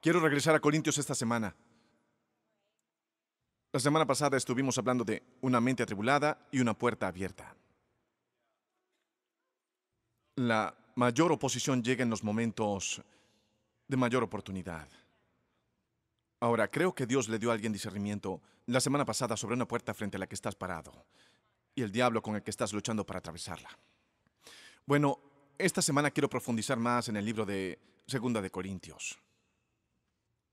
Quiero regresar a Corintios esta semana. La semana pasada estuvimos hablando de una mente atribulada y una puerta abierta. La mayor oposición llega en los momentos de mayor oportunidad. Ahora, creo que Dios le dio a alguien discernimiento la semana pasada sobre una puerta frente a la que estás parado y el diablo con el que estás luchando para atravesarla. Bueno, esta semana quiero profundizar más en el libro de Segunda de Corintios.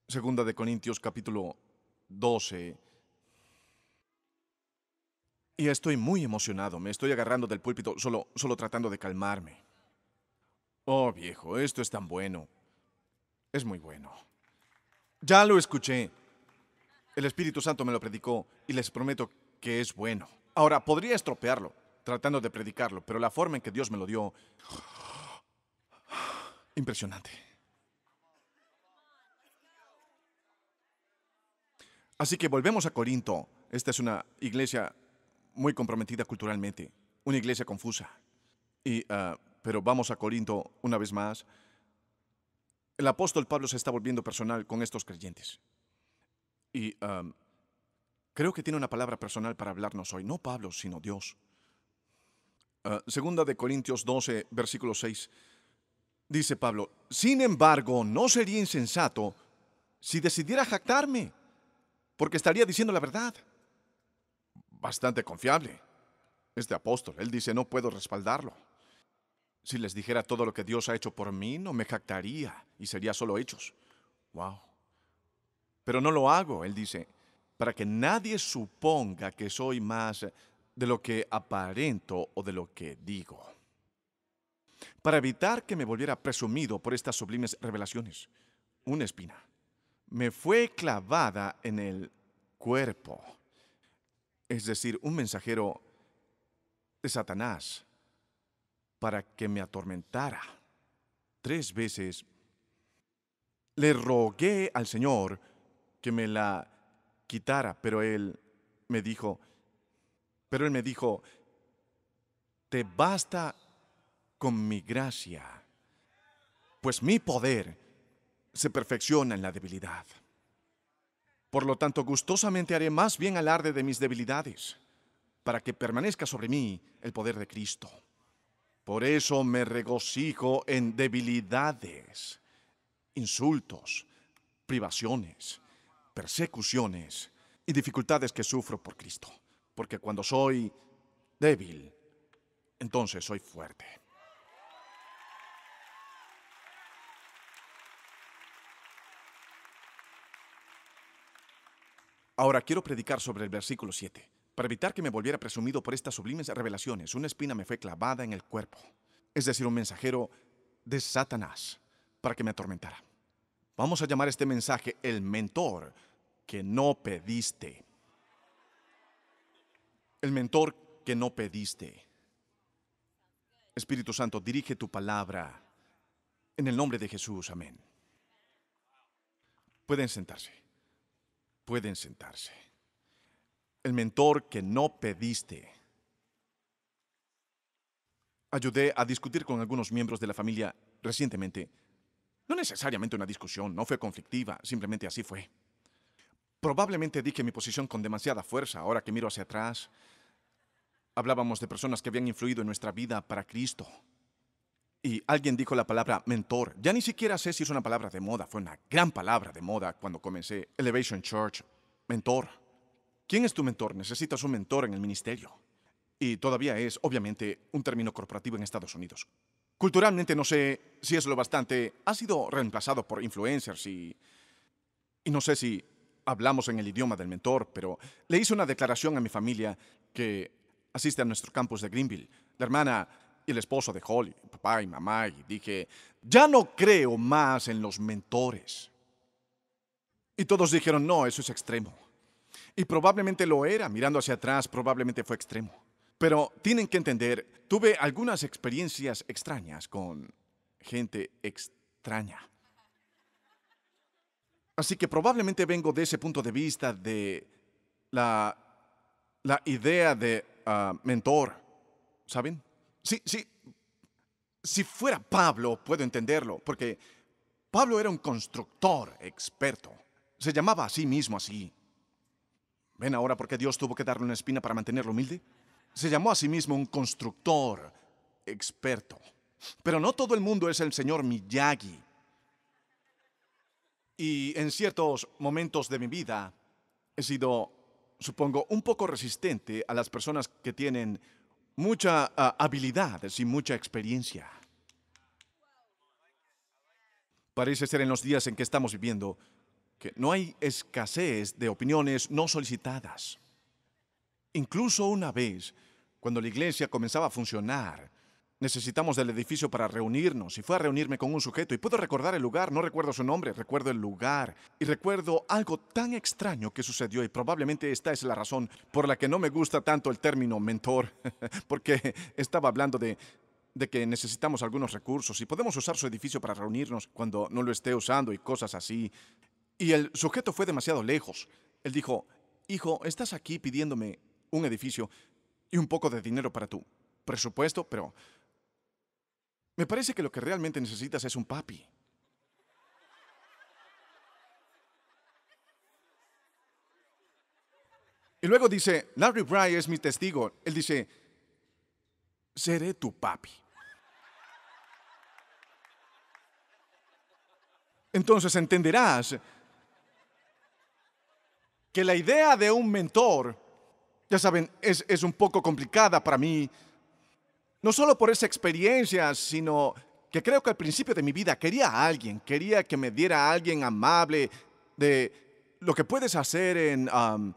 Segunda de Corintios capítulo 12. Y estoy muy emocionado, me estoy agarrando del púlpito, solo, solo tratando de calmarme. Oh viejo, esto es tan bueno. Es muy bueno. Ya lo escuché. El Espíritu Santo me lo predicó y les prometo que es bueno. Ahora, podría estropearlo tratando de predicarlo, pero la forma en que Dios me lo dio... Impresionante. Así que volvemos a Corinto. Esta es una iglesia muy comprometida culturalmente, una iglesia confusa. Ah, pero vamos a Corinto una vez más. El apóstol Pablo se está volviendo personal con estos creyentes. Y ah, creo que tiene una palabra personal para hablarnos hoy, no Pablo, sino Dios. Ah, segunda de Corintios 12, versículo 6, dice Pablo, sin embargo, no sería insensato si decidiera jactarme porque estaría diciendo la verdad. Bastante confiable. Este apóstol, él dice, no puedo respaldarlo. Si les dijera todo lo que Dios ha hecho por mí, no me jactaría y sería solo hechos. Wow. Pero no lo hago, él dice, para que nadie suponga que soy más de lo que aparento o de lo que digo. Para evitar que me volviera presumido por estas sublimes revelaciones, una espina me fue clavada en el cuerpo. Es decir, un mensajero de Satanás para que me atormentara. Tres veces le rogué al Señor que me la quitara, pero él me dijo, pero él me dijo, te basta con mi gracia, pues mi poder se perfecciona en la debilidad. Por lo tanto, gustosamente haré más bien alarde de mis debilidades, para que permanezca sobre mí el poder de Cristo. Por eso me regocijo en debilidades, insultos, privaciones, persecuciones y dificultades que sufro por Cristo. Porque cuando soy débil, entonces soy fuerte. Ahora quiero predicar sobre el versículo 7. Para evitar que me volviera presumido por estas sublimes revelaciones, una espina me fue clavada en el cuerpo, es decir, un mensajero de Satanás, para que me atormentara. Vamos a llamar este mensaje el mentor que no pediste. El mentor que no pediste. Espíritu Santo, dirige tu palabra en el nombre de Jesús. Amén. Pueden sentarse pueden sentarse. El mentor que no pediste. Ayudé a discutir con algunos miembros de la familia recientemente. No necesariamente una discusión, no fue conflictiva, simplemente así fue. Probablemente dije mi posición con demasiada fuerza ahora que miro hacia atrás. Hablábamos de personas que habían influido en nuestra vida para Cristo y alguien dijo la palabra mentor. Ya ni siquiera sé si es una palabra de moda, fue una gran palabra de moda cuando comencé Elevation Church. Mentor. ¿Quién es tu mentor? Necesitas un mentor en el ministerio. Y todavía es, obviamente, un término corporativo en Estados Unidos. Culturalmente no sé si es lo bastante. Ha sido reemplazado por influencers y... Y no sé si hablamos en el idioma del mentor, pero le hice una declaración a mi familia que asiste a nuestro campus de Greenville. La hermana y el esposo de Holly, papá y mamá, y dije, ya no creo más en los mentores. Y todos dijeron, no, eso es extremo. Y probablemente lo era, mirando hacia atrás, probablemente fue extremo. Pero tienen que entender, tuve algunas experiencias extrañas con gente extraña. Así que probablemente vengo de ese punto de vista de la, la idea de ah, mentor, ¿saben? Si, si, si fuera Pablo, puedo entenderlo, porque Pablo era un constructor experto. Se llamaba a sí mismo así. ¿Ven ahora por qué Dios tuvo que darle una espina para mantenerlo humilde? Se llamó a sí mismo un constructor experto. Pero no todo el mundo es el señor Miyagi. Y en ciertos momentos de mi vida he sido, supongo, un poco resistente a las personas que tienen mucha ah, habilidad, y mucha experiencia. Parece ser en los días en que estamos viviendo que no hay escasez de opiniones no solicitadas. Incluso una vez, cuando la iglesia comenzaba a funcionar, Necesitamos del edificio para reunirnos y fue a reunirme con un sujeto y puedo recordar el lugar, no recuerdo su nombre, recuerdo el lugar y recuerdo algo tan extraño que sucedió y probablemente esta es la razón por la que no me gusta tanto el término mentor, porque estaba hablando de, que necesitamos algunos recursos y podemos usar su edificio para reunirnos cuando no lo esté usando y cosas así. Y el sujeto fue demasiado lejos. Él dijo, hijo, estás aquí pidiéndome un edificio y un poco de dinero para tu presupuesto, pero me parece que lo que realmente necesitas es un papi. Y luego dice, Larry Bry es mi testigo. Él dice, seré tu papi. Entonces entenderás que la idea de un mentor, ya saben, es, es un poco complicada para mí no solo por esa experiencia, sino que creo que al principio de mi vida quería a alguien, quería que me diera a alguien amable de lo que puedes hacer en... Um,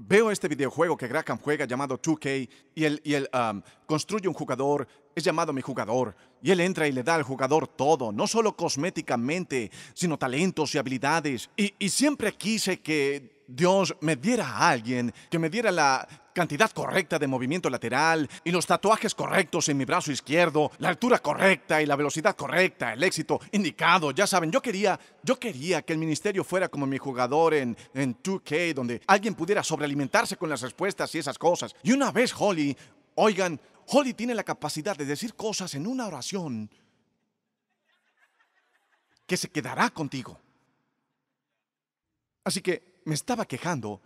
veo este videojuego que Graham juega llamado 2K y él, y um, construye un jugador, es llamado mi jugador, y él entra y le da al jugador todo, no solo cosméticamente, sino talentos y habilidades. Y, y siempre quise que Dios me diera a alguien, que me diera la cantidad correcta de movimiento lateral y los tatuajes correctos en mi brazo izquierdo, la altura correcta y la velocidad correcta, el éxito indicado, ya saben, yo quería, yo quería que el ministerio fuera como mi jugador en, en 2K, donde alguien pudiera sobrealimentarse con las respuestas y esas cosas. Y una vez Holly, oigan, Holly tiene la capacidad de decir cosas en una oración que se quedará contigo. Así que me estaba quejando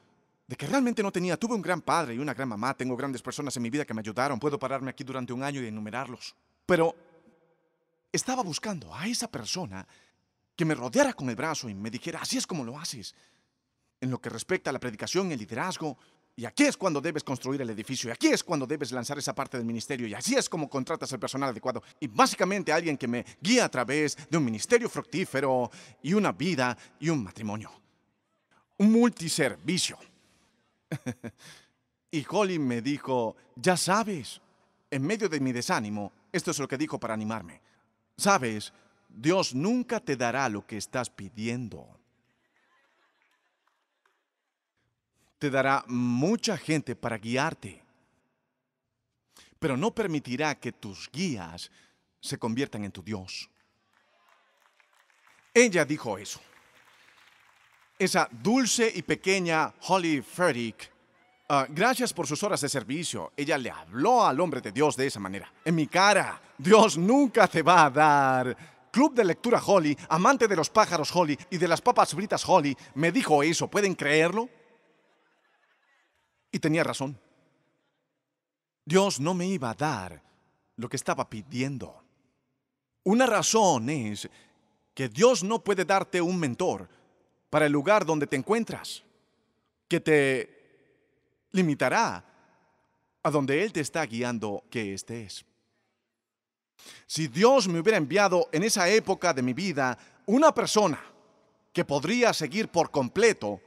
de que realmente no tenía. Tuve un gran padre y una gran mamá, tengo grandes personas en mi vida que me ayudaron, puedo pararme aquí durante un año y enumerarlos. Pero estaba buscando a esa persona que me rodeara con el brazo y me dijera, así es como lo haces. En lo que respecta a la predicación el liderazgo, y aquí es cuando debes construir el edificio, y aquí es cuando debes lanzar esa parte del ministerio, y así es como contratas el personal adecuado. Y básicamente alguien que me guíe a través de un ministerio fructífero y una vida y un matrimonio un multiservicio. y Colin me dijo, ya sabes, en medio de mi desánimo, esto es lo que dijo para animarme, sabes, Dios nunca te dará lo que estás pidiendo. Te dará mucha gente para guiarte, pero no permitirá que tus guías se conviertan en tu Dios. Ella dijo eso esa dulce y pequeña Holly Frederick. Ah, gracias por sus horas de servicio. Ella le habló al hombre de Dios de esa manera. En mi cara, Dios nunca te va a dar. Club de lectura Holly, amante de los pájaros Holly y de las papas fritas Holly, me dijo eso. ¿Pueden creerlo? Y tenía razón. Dios no me iba a dar lo que estaba pidiendo. Una razón es que Dios no puede darte un mentor para el lugar donde te encuentras, que te limitará a donde Él te está guiando que estés. Si Dios me hubiera enviado en esa época de mi vida una persona que podría seguir por completo,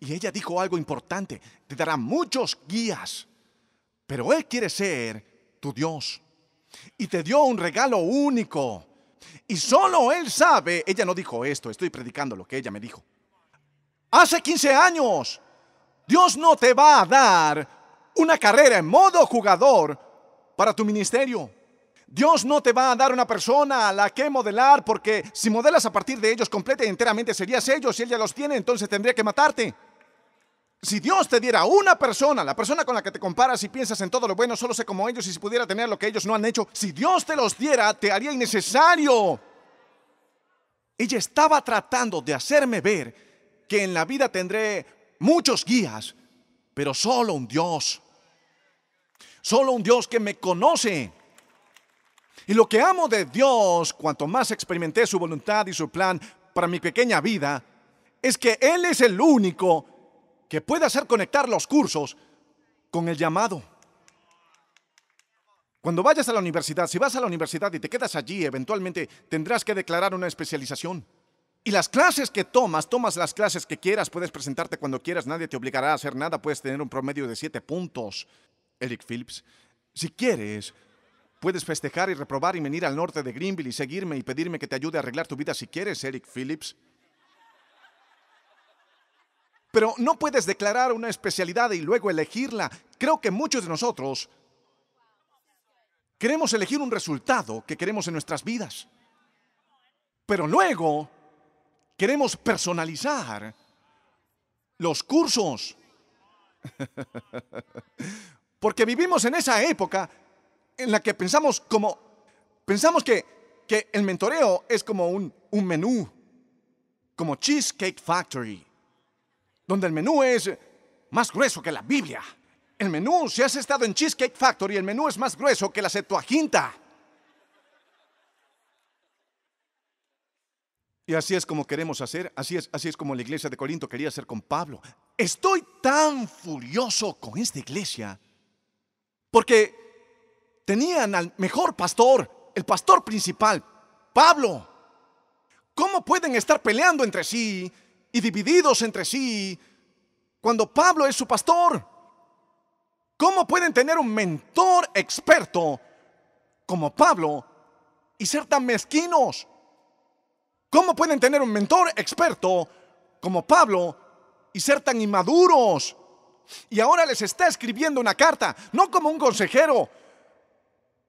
y ella dijo algo importante, te dará muchos guías, pero Él quiere ser tu Dios. Y te dio un regalo único. Y solo Él sabe, ella no dijo esto, estoy predicando lo que ella me dijo hace 15 años. Dios no te va a dar una carrera en modo jugador para tu ministerio. Dios no te va a dar una persona a la que modelar porque si modelas a partir de ellos completa y enteramente serías ellos. Si ella los tiene, entonces tendría que matarte. Si Dios te diera una persona, la persona con la que te comparas y piensas en todo lo bueno, solo sé como ellos y si pudiera tener lo que ellos no han hecho, si Dios te los diera, te haría innecesario. Ella estaba tratando de hacerme ver que en la vida tendré muchos guías, pero solo un Dios. Solo un Dios que me conoce. Y lo que amo de Dios, cuanto más experimenté su voluntad y su plan para mi pequeña vida, es que Él es el único que puede hacer conectar los cursos con el llamado. Cuando vayas a la universidad, si vas a la universidad y te quedas allí, eventualmente tendrás que declarar una especialización. Y las clases que tomas, tomas las clases que quieras, puedes presentarte cuando quieras, nadie te obligará a hacer nada, puedes tener un promedio de 7 puntos, Eric Phillips. Si quieres, puedes festejar y reprobar y venir al norte de Greenville y seguirme y pedirme que te ayude a arreglar tu vida si quieres, Eric Phillips. Pero no puedes declarar una especialidad y luego elegirla. Creo que muchos de nosotros queremos elegir un resultado que queremos en nuestras vidas. Pero luego Queremos personalizar los cursos. Porque vivimos en esa época en la que pensamos como, pensamos que, el mentoreo es como un, un menú, como Cheesecake Factory, donde el menú es más grueso que la Biblia. El menú, si has estado en Cheesecake Factory, el menú es más grueso que la Septuaginta. Y así es como queremos hacer, así es, así es como la iglesia de Corinto quería hacer con Pablo. Estoy tan furioso con esta iglesia porque tenían al mejor pastor, el pastor principal, Pablo. ¿Cómo pueden estar peleando entre sí y divididos entre sí cuando Pablo es su pastor? ¿Cómo pueden tener un mentor experto como Pablo y ser tan mezquinos? ¿Cómo pueden tener un mentor experto como Pablo y ser tan inmaduros? Y ahora les está escribiendo una carta, no como un consejero,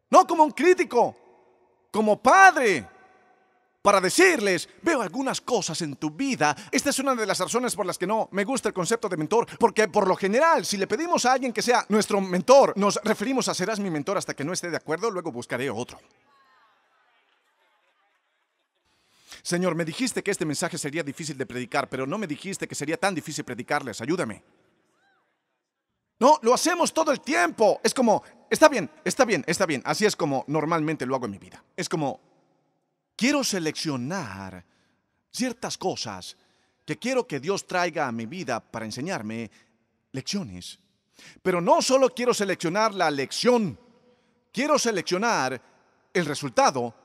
no como un crítico, como padre, para decirles, veo algunas cosas en tu vida. Esta es una de las razones por las que no me gusta el concepto de mentor, porque por lo general, si le pedimos a alguien que sea nuestro mentor, nos referimos a serás mi mentor hasta que no esté de acuerdo, luego buscaré otro. Señor, me dijiste que este mensaje sería difícil de predicar, pero no me dijiste que sería tan difícil predicarles. Ayúdame. No, lo hacemos todo el tiempo. Es como, está bien, está bien, está bien. Así es como normalmente lo hago en mi vida. Es como, quiero seleccionar ciertas cosas que quiero que Dios traiga a mi vida para enseñarme lecciones. Pero no solo quiero seleccionar la lección, quiero seleccionar el resultado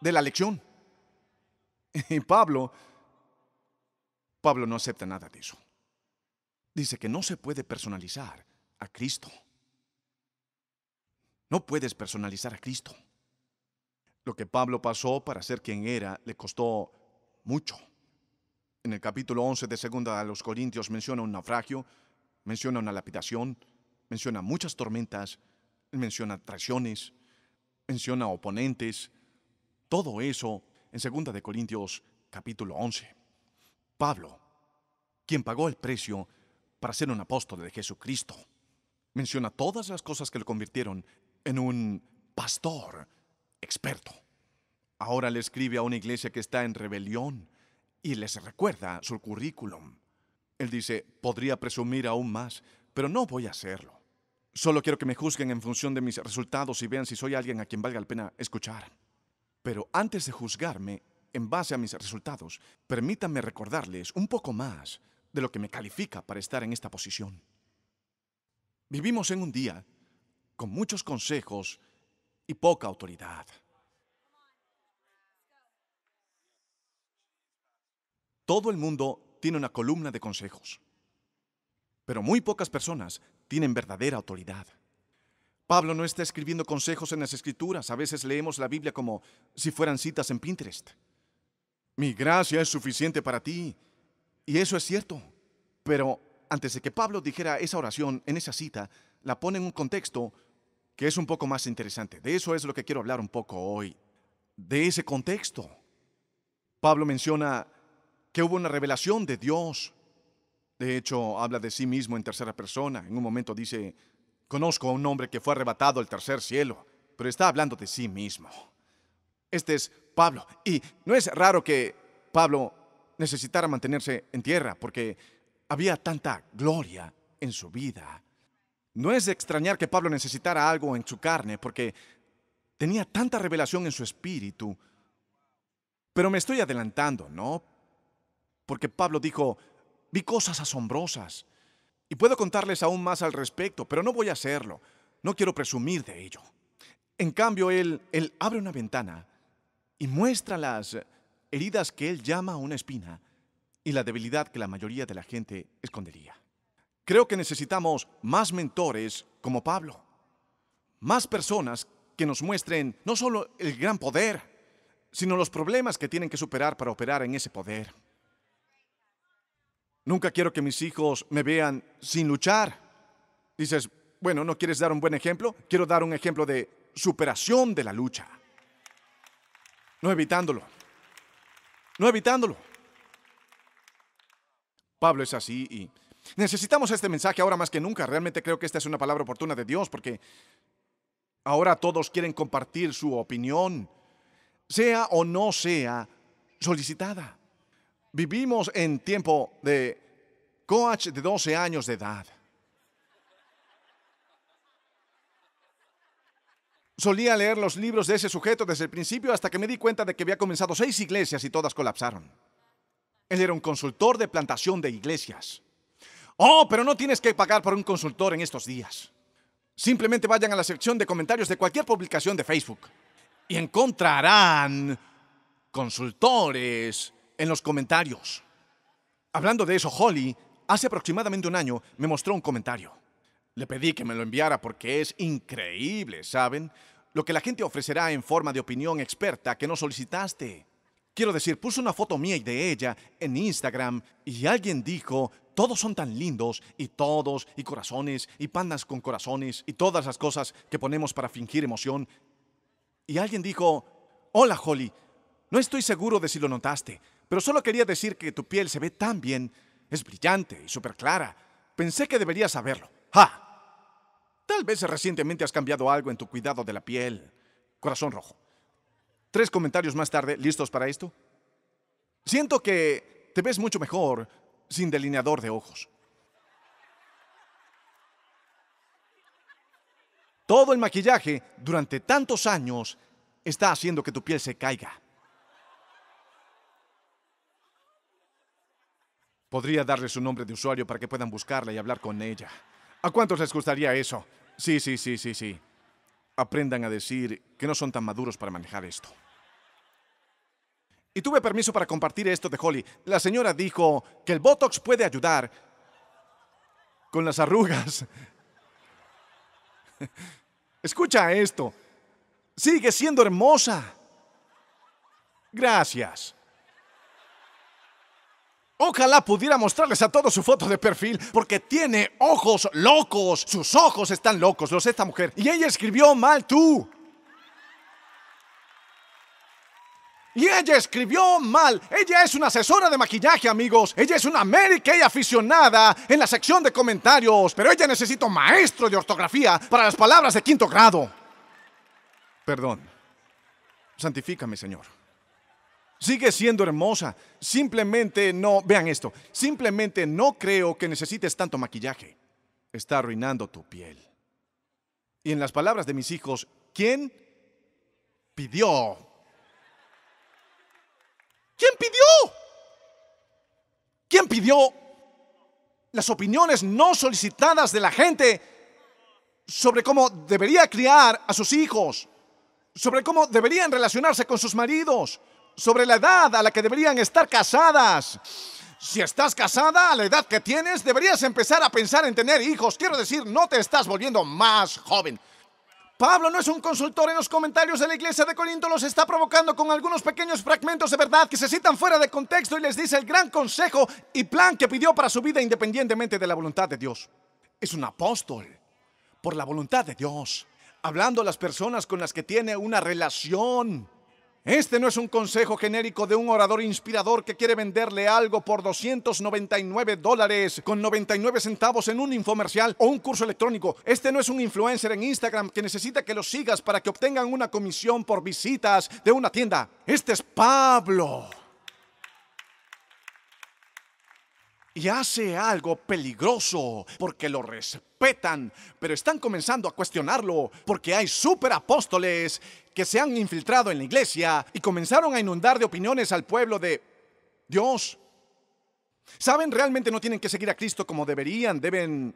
de la lección. Y Pablo, Pablo no acepta nada de eso. Dice que no se puede personalizar a Cristo. No puedes personalizar a Cristo. Lo que Pablo pasó para ser quien era le costó mucho. En el capítulo 11 de Segunda a los Corintios menciona un naufragio, menciona una lapidación, menciona muchas tormentas, menciona traiciones, menciona oponentes. Todo eso en 2 de Corintios capítulo 11. Pablo, quien pagó el precio para ser un apóstol de Jesucristo, menciona todas las cosas que lo convirtieron en un pastor experto. Ahora le escribe a una iglesia que está en rebelión y les recuerda su currículum. Él dice, podría presumir aún más, pero no voy a hacerlo. Solo quiero que me juzguen en función de mis resultados y vean si soy alguien a quien valga la pena escuchar. Pero antes de juzgarme en base a mis resultados, permítanme recordarles un poco más de lo que me califica para estar en esta posición. Vivimos en un día con muchos consejos y poca autoridad. Todo el mundo tiene una columna de consejos, pero muy pocas personas tienen verdadera autoridad. Pablo no está escribiendo consejos en las escrituras. A veces leemos la Biblia como si fueran citas en Pinterest. Mi gracia es suficiente para ti. Y eso es cierto. Pero antes de que Pablo dijera esa oración en esa cita, la pone en un contexto que es un poco más interesante. De eso es lo que quiero hablar un poco hoy. De ese contexto. Pablo menciona que hubo una revelación de Dios. De hecho, habla de sí mismo en tercera persona. En un momento dice, Conozco a un hombre que fue arrebatado al tercer cielo, pero está hablando de sí mismo. Este es Pablo, y no es raro que Pablo necesitara mantenerse en tierra, porque había tanta gloria en su vida. No es de extrañar que Pablo necesitara algo en su carne, porque tenía tanta revelación en su espíritu. Pero me estoy adelantando, ¿no? Porque Pablo dijo, vi cosas asombrosas. Y puedo contarles aún más al respecto, pero no voy a hacerlo. No quiero presumir de ello. En cambio, él, abre una ventana y muestra las heridas que él llama una espina y la debilidad que la mayoría de la gente escondería. Creo que necesitamos más mentores como Pablo, más personas que nos muestren no solo el gran poder, sino los problemas que tienen que superar para operar en ese poder. Nunca quiero que mis hijos me vean sin luchar. Dices, bueno, ¿no quieres dar un buen ejemplo? Quiero dar un ejemplo de superación de la lucha. No evitándolo. No evitándolo. Pablo es así y necesitamos este mensaje ahora más que nunca. Realmente creo que esta es una palabra oportuna de Dios porque ahora todos quieren compartir su opinión, sea o no sea solicitada. Vivimos en tiempo de coach de 12 años de edad. Solía leer los libros de ese sujeto desde el principio hasta que me di cuenta de que había comenzado seis iglesias y todas colapsaron. Él era un consultor de plantación de iglesias. Oh, pero no tienes que pagar por un consultor en estos días. Simplemente vayan a la sección de comentarios de cualquier publicación de Facebook y encontrarán consultores en los comentarios. Hablando de eso, Holly, hace aproximadamente un año me mostró un comentario. Le pedí que me lo enviara porque es increíble, ¿saben? Lo que la gente ofrecerá en forma de opinión experta que no solicitaste. Quiero decir, puso una foto mía y de ella en Instagram y alguien dijo, todos son tan lindos y todos y corazones y pandas con corazones y todas las cosas que ponemos para fingir emoción. Y alguien dijo, hola Holly, no estoy seguro de si lo notaste, pero solo quería decir que tu piel se ve tan bien, es brillante y súper clara. Pensé que deberías saberlo. ¡Ja! Tal vez recientemente has cambiado algo en tu cuidado de la piel. Corazón rojo. Tres comentarios más tarde, ¿listos para esto? Siento que te ves mucho mejor sin delineador de ojos. Todo el maquillaje durante tantos años está haciendo que tu piel se caiga. Podría darle su nombre de usuario para que puedan buscarla y hablar con ella. ¿A cuántos les gustaría eso? Sí, sí, sí, sí, sí. Aprendan a decir que no son tan maduros para manejar esto. Y tuve permiso para compartir esto de Holly. La señora dijo que el Botox puede ayudar con las arrugas. Escucha esto. Sigue siendo hermosa. Gracias. Ojalá pudiera mostrarles a todos su foto de perfil porque tiene ojos locos. Sus ojos están locos, los esta mujer. Y ella escribió mal tú. Y ella escribió mal. Ella es una asesora de maquillaje, amigos. Ella es una Mary Kay aficionada en la sección de comentarios. Pero ella necesita maestro de ortografía para las palabras de quinto grado. Perdón. Santifícame, Señor. Sigue siendo hermosa. Simplemente no, vean esto, simplemente no creo que necesites tanto maquillaje. Está arruinando tu piel. Y en las palabras de mis hijos, ¿quién pidió? ¿Quién pidió? ¿Quién pidió las opiniones no solicitadas de la gente sobre cómo debería criar a sus hijos? Sobre cómo deberían relacionarse con sus maridos? sobre la edad a la que deberían estar casadas. Si estás casada a la edad que tienes, deberías empezar a pensar en tener hijos. Quiero decir, no te estás volviendo más joven. Pablo no es un consultor en los comentarios de la iglesia de Corinto, los está provocando con algunos pequeños fragmentos de verdad que se citan fuera de contexto y les dice el gran consejo y plan que pidió para su vida independientemente de la voluntad de Dios. Es un apóstol por la voluntad de Dios, hablando a las personas con las que tiene una relación. Este no es un consejo genérico de un orador inspirador que quiere venderle algo por 299 dólares con 99 centavos en un infomercial o un curso electrónico. Este no es un influencer en Instagram que necesita que lo sigas para que obtengan una comisión por visitas de una tienda. Este es Pablo. Y hace algo peligroso porque lo respeta respetan, pero están comenzando a cuestionarlo porque hay superapóstoles que se han infiltrado en la iglesia y comenzaron a inundar de opiniones al pueblo de Dios. ¿Saben? Realmente no tienen que seguir a Cristo como deberían, deben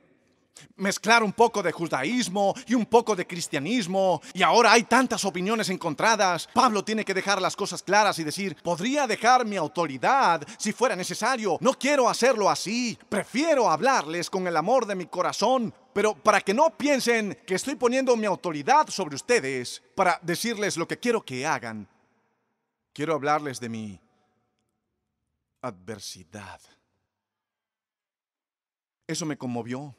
mezclar un poco de judaísmo y un poco de cristianismo, y ahora hay tantas opiniones encontradas. Pablo tiene que dejar las cosas claras y decir, podría dejar mi autoridad si fuera necesario, no quiero hacerlo así, prefiero hablarles con el amor de mi corazón. Pero para que no piensen que estoy poniendo mi autoridad sobre ustedes para decirles lo que quiero que hagan, quiero hablarles de mi adversidad. Eso me conmovió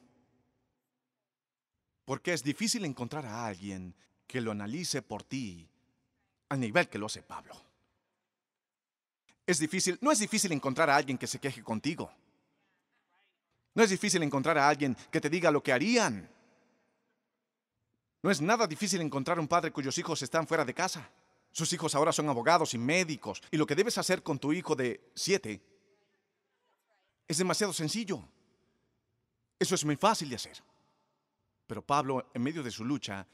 porque es difícil encontrar a alguien que lo analice por ti al nivel que lo hace Pablo. Es difícil, no es difícil encontrar a alguien que se queje contigo. No es difícil encontrar a alguien que te diga lo que harían. No es nada difícil encontrar un padre cuyos hijos están fuera de casa. Sus hijos ahora son abogados y médicos. Y lo que debes hacer con tu hijo de siete es demasiado sencillo. Eso es muy fácil de hacer. Pero Pablo, en medio de su lucha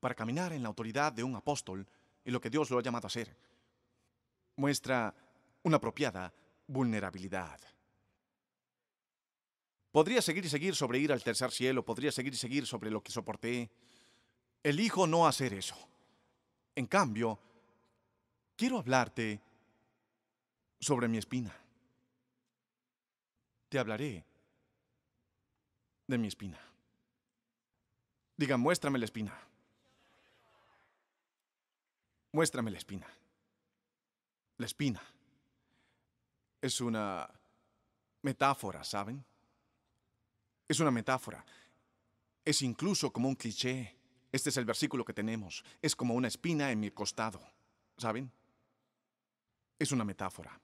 para caminar en la autoridad de un apóstol y lo que Dios lo ha llamado a ser, muestra una apropiada vulnerabilidad. Podría seguir y seguir sobre ir al tercer cielo, podría seguir y seguir sobre lo que soporté. Elijo no hacer eso. En cambio, quiero hablarte sobre mi espina. Te hablaré de mi espina. Digan, muéstrame la espina. Muéstrame la espina. La espina. Es una metáfora, ¿saben? Es una metáfora. Es incluso como un cliché. Este es el versículo que tenemos. Es como una espina en mi costado, ¿saben? Es una metáfora.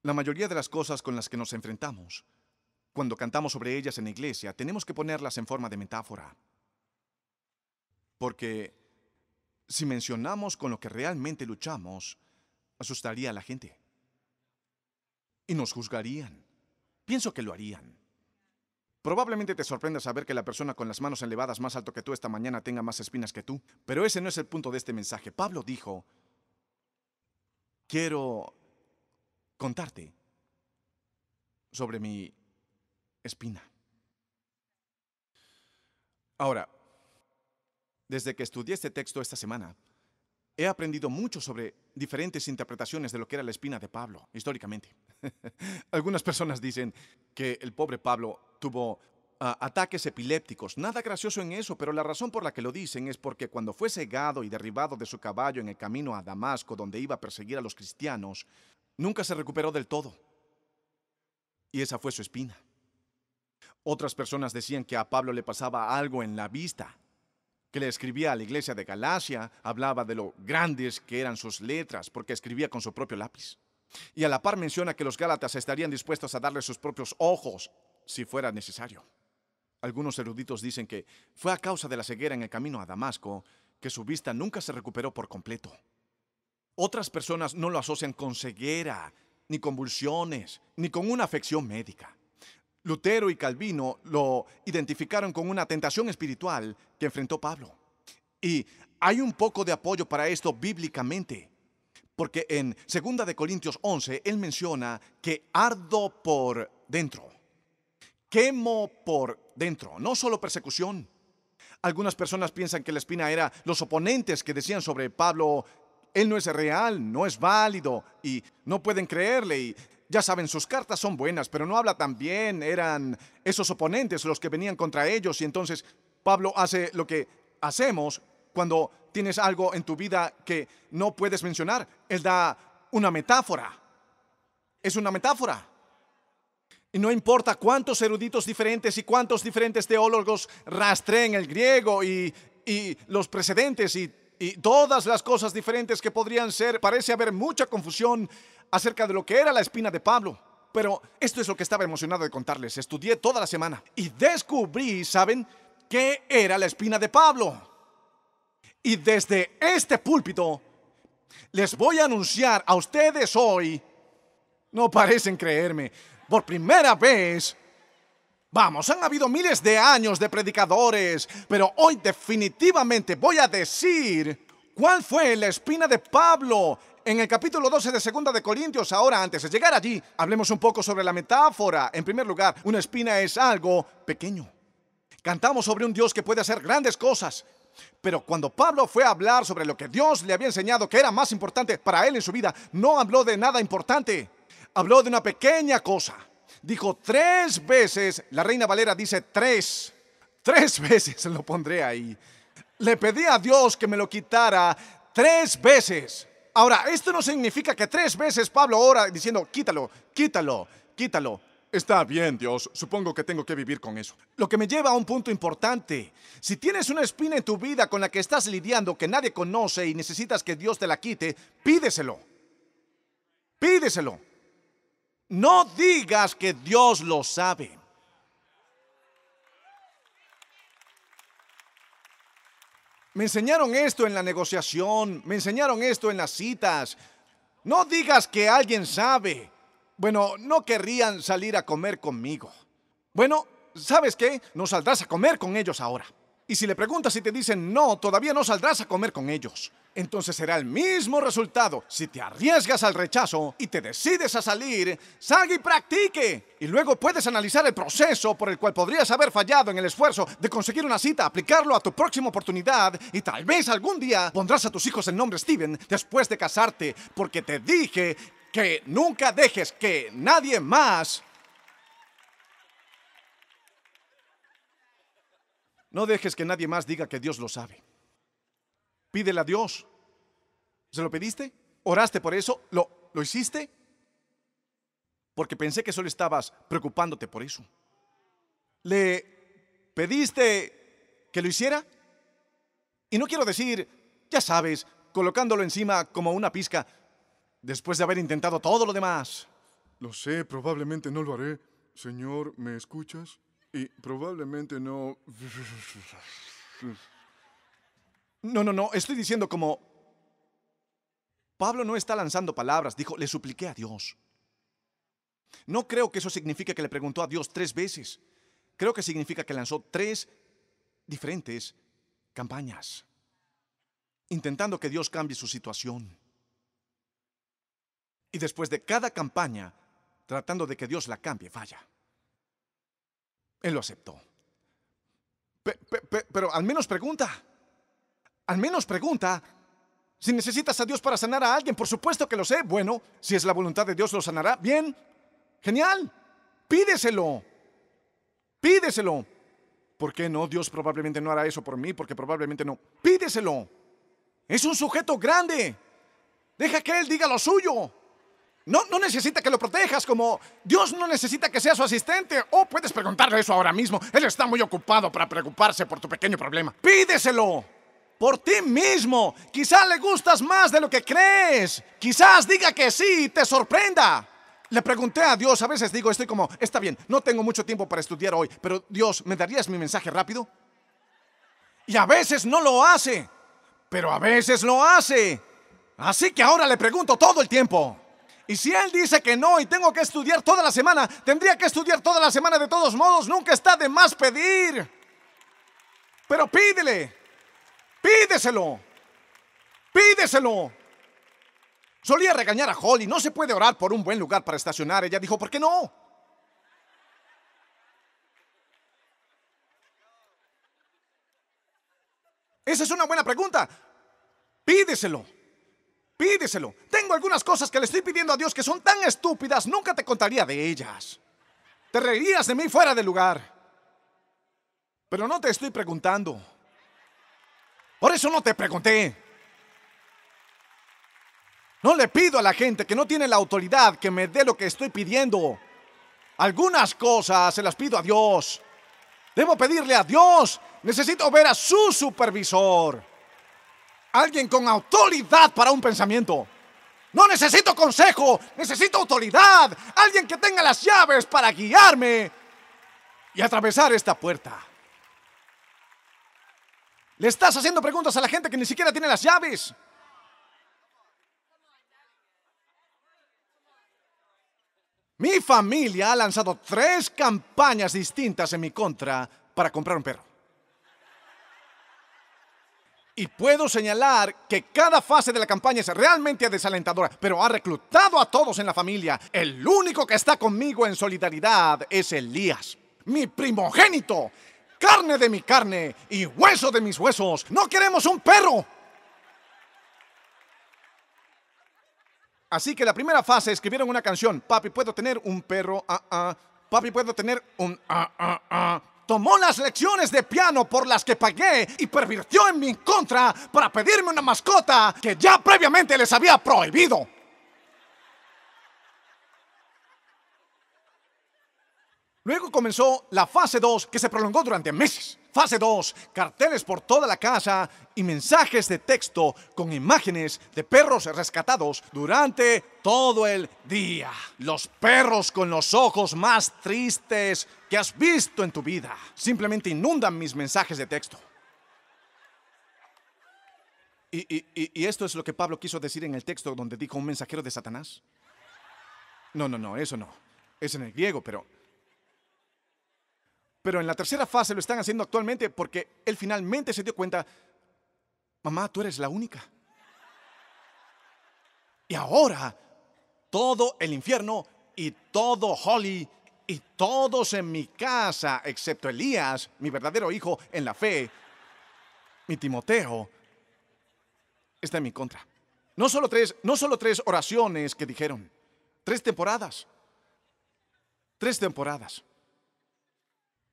La mayoría de las cosas con las que nos enfrentamos cuando cantamos sobre ellas en la iglesia, tenemos que ponerlas en forma de metáfora. Porque si mencionamos con lo que realmente luchamos, asustaría a la gente. Y nos juzgarían. Pienso que lo harían. Probablemente te sorprenda saber que la persona con las manos elevadas más alto que tú esta mañana tenga más espinas que tú, pero ese no es el punto de este mensaje. Pablo dijo, quiero contarte sobre mi espina. Ahora, desde que estudié este texto esta semana, he aprendido mucho sobre diferentes interpretaciones de lo que era la espina de Pablo, históricamente. Algunas personas dicen que el pobre Pablo tuvo ah, ataques epilépticos. Nada gracioso en eso, pero la razón por la que lo dicen es porque cuando fue cegado y derribado de su caballo en el camino a Damasco, donde iba a perseguir a los cristianos, nunca se recuperó del todo. Y esa fue su espina. Otras personas decían que a Pablo le pasaba algo en la vista, que le escribía a la iglesia de Galacia, hablaba de lo grandes que eran sus letras, porque escribía con su propio lápiz. Y a la par menciona que los Gálatas estarían dispuestos a darle sus propios ojos si fuera necesario. Algunos eruditos dicen que fue a causa de la ceguera en el camino a Damasco que su vista nunca se recuperó por completo. Otras personas no lo asocian con ceguera, ni convulsiones, ni con una afección médica. Lutero y Calvino lo identificaron con una tentación espiritual que enfrentó Pablo. Y hay un poco de apoyo para esto bíblicamente, porque en 2 de Corintios 11 él menciona que ardo por dentro. Quemo por dentro, no solo persecución. Algunas personas piensan que la espina era los oponentes que decían sobre Pablo, él no es real, no es válido y no pueden creerle y ya saben, sus cartas son buenas, pero no habla tan bien. Eran esos oponentes los que venían contra ellos y entonces Pablo hace lo que hacemos cuando tienes algo en tu vida que no puedes mencionar. Él da una metáfora. Es una metáfora. Y no importa cuántos eruditos diferentes y cuántos diferentes teólogos rastreen el griego y, y los precedentes y y todas las cosas diferentes que podrían ser, parece haber mucha confusión acerca de lo que era la espina de Pablo. Pero esto es lo que estaba emocionado de contarles. Estudié toda la semana y descubrí, ¿saben?, qué era la espina de Pablo. Y desde este púlpito les voy a anunciar a ustedes hoy, no parecen creerme, por primera vez Vamos, han habido miles de años de predicadores, pero hoy definitivamente voy a decir cuál fue la espina de Pablo. En el capítulo 12 de Segunda de Corintios, ahora antes de llegar allí, hablemos un poco sobre la metáfora. En primer lugar, una espina es algo pequeño. Cantamos sobre un Dios que puede hacer grandes cosas, pero cuando Pablo fue a hablar sobre lo que Dios le había enseñado que era más importante para él en su vida, no habló de nada importante, habló de una pequeña cosa dijo tres veces, la reina Valera dice tres, tres veces lo pondré ahí. Le pedí a Dios que me lo quitara tres veces. Ahora, esto no significa que tres veces Pablo ora diciendo, quítalo, quítalo, quítalo. Está bien, Dios, supongo que tengo que vivir con eso. Lo que me lleva a un punto importante. Si tienes una espina en tu vida con la que estás lidiando que nadie conoce y necesitas que Dios te la quite, pídeselo. Pídeselo. No digas que Dios lo sabe. Me enseñaron esto en la negociación, me enseñaron esto en las citas. No digas que alguien sabe. Bueno, no querrían salir a comer conmigo. Bueno, ¿sabes qué? No saldrás a comer con ellos ahora. Y si le preguntas y te dicen no, todavía no saldrás a comer con ellos entonces será el mismo resultado. Si te arriesgas al rechazo y te decides a salir, salga y practique. Y luego puedes analizar el proceso por el cual podrías haber fallado en el esfuerzo de conseguir una cita, aplicarlo a tu próxima oportunidad y tal vez algún día pondrás a tus hijos el nombre Steven después de casarte, porque te dije que nunca dejes que nadie más... No dejes que nadie más diga que Dios lo sabe. Pídele a Dios. ¿Se lo pediste? ¿Oraste por eso? ¿Lo, lo hiciste? Porque pensé que solo estabas preocupándote por eso. ¿Le pediste que lo hiciera? Y no quiero decir, ya sabes, colocándolo encima como una pizca, después de haber intentado todo lo demás. Lo sé, probablemente no lo haré. Señor, ¿me escuchas? Y probablemente no... No, no, no, estoy diciendo como... Pablo no está lanzando palabras, dijo, le supliqué a Dios. No creo que eso signifique que le preguntó a Dios tres veces. Creo que significa que lanzó tres diferentes campañas, intentando que Dios cambie su situación. Y después de cada campaña, tratando de que Dios la cambie, falla. Él lo aceptó. pero al menos pregunta. Al menos pregunta. Si necesitas a Dios para sanar a alguien, por supuesto que lo sé. Bueno, si es la voluntad de Dios, lo sanará. Bien. Genial. Pídeselo. Pídeselo. ¿Por qué no? Dios probablemente no hará eso por mí, porque probablemente no. Pídeselo. Es un sujeto grande. Deja que Él diga lo suyo. No, no necesita que lo protejas, como Dios no necesita que sea su asistente. O oh, puedes preguntarle eso ahora mismo. Él está muy ocupado para preocuparse por tu pequeño problema. Pídeselo por ti mismo. Quizás le gustas más de lo que crees. Quizás diga que sí y te sorprenda. Le pregunté a Dios, a veces digo, estoy como, está bien, no tengo mucho tiempo para estudiar hoy, pero Dios, ¿me darías mi mensaje rápido? Y a veces no lo hace, pero a veces lo hace. Así que ahora le pregunto todo el tiempo. Y si él dice que no y tengo que estudiar toda la semana, tendría que estudiar toda la semana de todos modos, nunca está de más pedir. Pero pídele, Pídeselo. Pídeselo. Solía regañar a Holly. No se puede orar por un buen lugar para estacionar. Ella dijo, ¿por qué no? Esa es una buena pregunta. Pídeselo. Pídeselo. Tengo algunas cosas que le estoy pidiendo a Dios que son tan estúpidas, nunca te contaría de ellas. Te reirías de mí fuera de lugar. Pero no te estoy preguntando. Por eso no te pregunté. No le pido a la gente que no tiene la autoridad que me dé lo que estoy pidiendo. Algunas cosas se las pido a Dios. Debo pedirle a Dios. Necesito ver a su supervisor. Alguien con autoridad para un pensamiento. No necesito consejo, necesito autoridad. Alguien que tenga las llaves para guiarme y atravesar esta puerta. Le estás haciendo preguntas a la gente que ni siquiera tiene las llaves. Mi familia ha lanzado tres campañas distintas en mi contra para comprar un perro. Y puedo señalar que cada fase de la campaña es realmente desalentadora, pero ha reclutado a todos en la familia. El único que está conmigo en solidaridad es Elías, mi primogénito, carne de mi carne y hueso de mis huesos. No queremos un perro. Así que la primera fase escribieron una canción. Papi, puedo tener un perro. Ah, ah. Papi, puedo tener un. Ah, ah, ah? Tomó las lecciones de piano por las que pagué y pervirtió en mi contra para pedirme una mascota que ya previamente les había prohibido. Luego comenzó la fase 2 que se prolongó durante meses. Fase 2, carteles por toda la casa y mensajes de texto con imágenes de perros rescatados durante todo el día. Los perros con los ojos más tristes que has visto en tu vida simplemente inundan mis mensajes de texto. Y, esto es lo que Pablo quiso decir en el texto donde dijo un mensajero de Satanás. No, no, no, eso no. Es en el griego, pero pero en la tercera fase lo están haciendo actualmente porque él finalmente se dio cuenta, mamá, tú eres la única. Y ahora todo el infierno y todo Holly y todos en mi casa, excepto Elías, mi verdadero hijo en la fe, mi Timoteo, está en mi contra. No solo tres, no solo tres oraciones que dijeron, tres temporadas. Tres temporadas.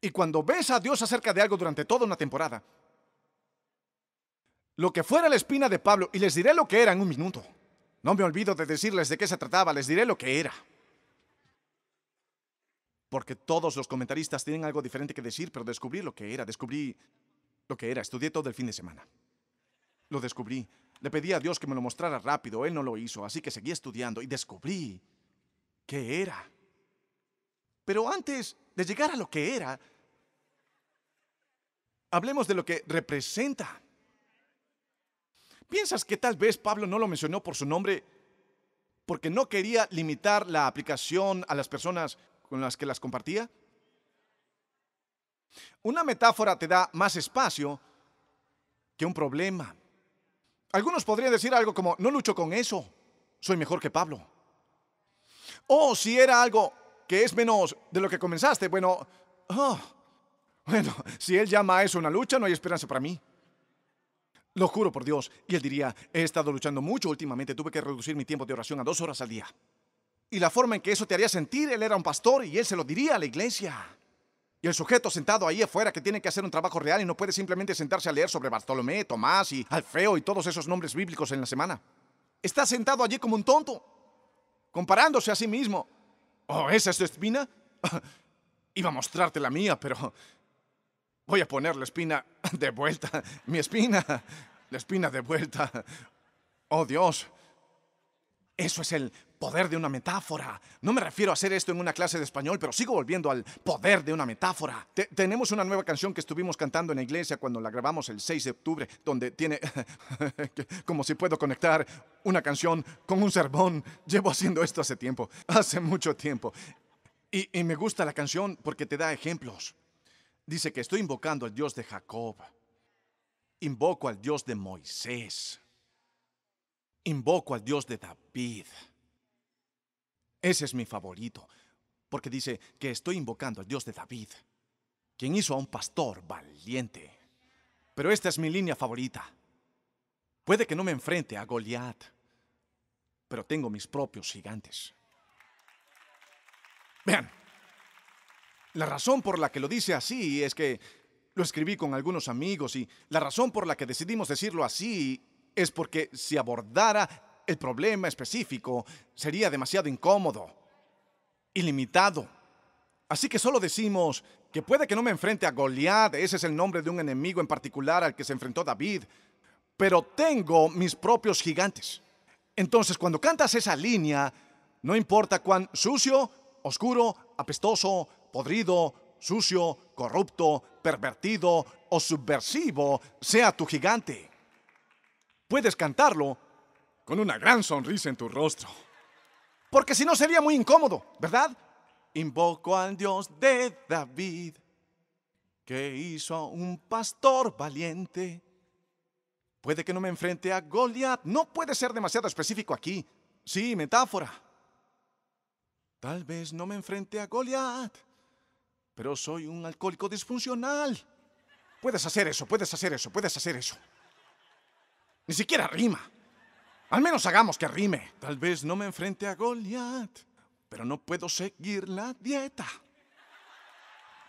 Y cuando ves a Dios acerca de algo durante toda una temporada, lo que fuera la espina de Pablo, y les diré lo que era en un minuto. No me olvido de decirles de qué se trataba, les diré lo que era. Porque todos los comentaristas tienen algo diferente que decir, pero descubrí lo que era, descubrí lo que era, estudié todo el fin de semana. Lo descubrí. Le pedí a Dios que me lo mostrara rápido, Él no lo hizo, así que seguí estudiando y descubrí qué era. Pero antes de llegar a lo que era, hablemos de lo que representa. ¿Piensas que tal vez Pablo no lo mencionó por su nombre porque no quería limitar la aplicación a las personas con las que las compartía? Una metáfora te da más espacio que un problema. Algunos podrían decir algo como, no lucho con eso, soy mejor que Pablo. O si era algo que es menos de lo que comenzaste. Bueno, ah, bueno, si él llama a eso una lucha, no hay esperanza para mí. Lo juro por Dios. Y él diría, he estado luchando mucho últimamente, tuve que reducir mi tiempo de oración a dos horas al día. Y la forma en que eso te haría sentir, él era un pastor y él se lo diría a la iglesia. Y el sujeto sentado ahí afuera que tiene que hacer un trabajo real y no puede simplemente sentarse a leer sobre Bartolomé, Tomás y Alfeo y todos esos nombres bíblicos en la semana. Está sentado allí como un tonto, comparándose a sí mismo. ¿Oh, esa es tu espina? Iba a mostrarte la mía, pero voy a poner la espina de vuelta. Mi espina. La espina de vuelta. Oh Dios, eso es el poder de una metáfora. No me refiero a hacer esto en una clase de español, pero sigo volviendo al poder de una metáfora. tenemos una nueva canción que estuvimos cantando en la iglesia cuando la grabamos el 6 de octubre, donde tiene, como si puedo conectar una canción con un sermón. Llevo haciendo esto hace tiempo, hace mucho tiempo. y me gusta la canción porque te da ejemplos. Dice que estoy invocando al Dios de Jacob. Invoco al Dios de Moisés. Invoco al Dios de David. Ese es mi favorito, porque dice que estoy invocando al Dios de David, quien hizo a un pastor valiente. Pero esta es mi línea favorita. Puede que no me enfrente a Goliat, pero tengo mis propios gigantes. Vean, la razón por la que lo dice así es que lo escribí con algunos amigos y la razón por la que decidimos decirlo así es porque si abordara el problema específico sería demasiado incómodo, ilimitado. Así que solo decimos que puede que no me enfrente a Goliat, ese es el nombre de un enemigo en particular al que se enfrentó David, pero tengo mis propios gigantes. Entonces, cuando cantas esa línea, no importa cuán sucio, oscuro, apestoso, podrido, sucio, corrupto, pervertido o subversivo sea tu gigante puedes cantarlo con una gran sonrisa en tu rostro. Porque si no sería muy incómodo, ¿verdad? Invoco al Dios de David, que hizo un pastor valiente. Puede que no me enfrente a Goliat. No puede ser demasiado específico aquí. Sí, metáfora. Tal vez no me enfrente a Goliat, pero soy un alcohólico disfuncional. Puedes hacer eso, puedes hacer eso, puedes hacer eso. Ni siquiera rima. Al menos hagamos que rime. Tal vez no me enfrente a Goliat, pero no puedo seguir la dieta.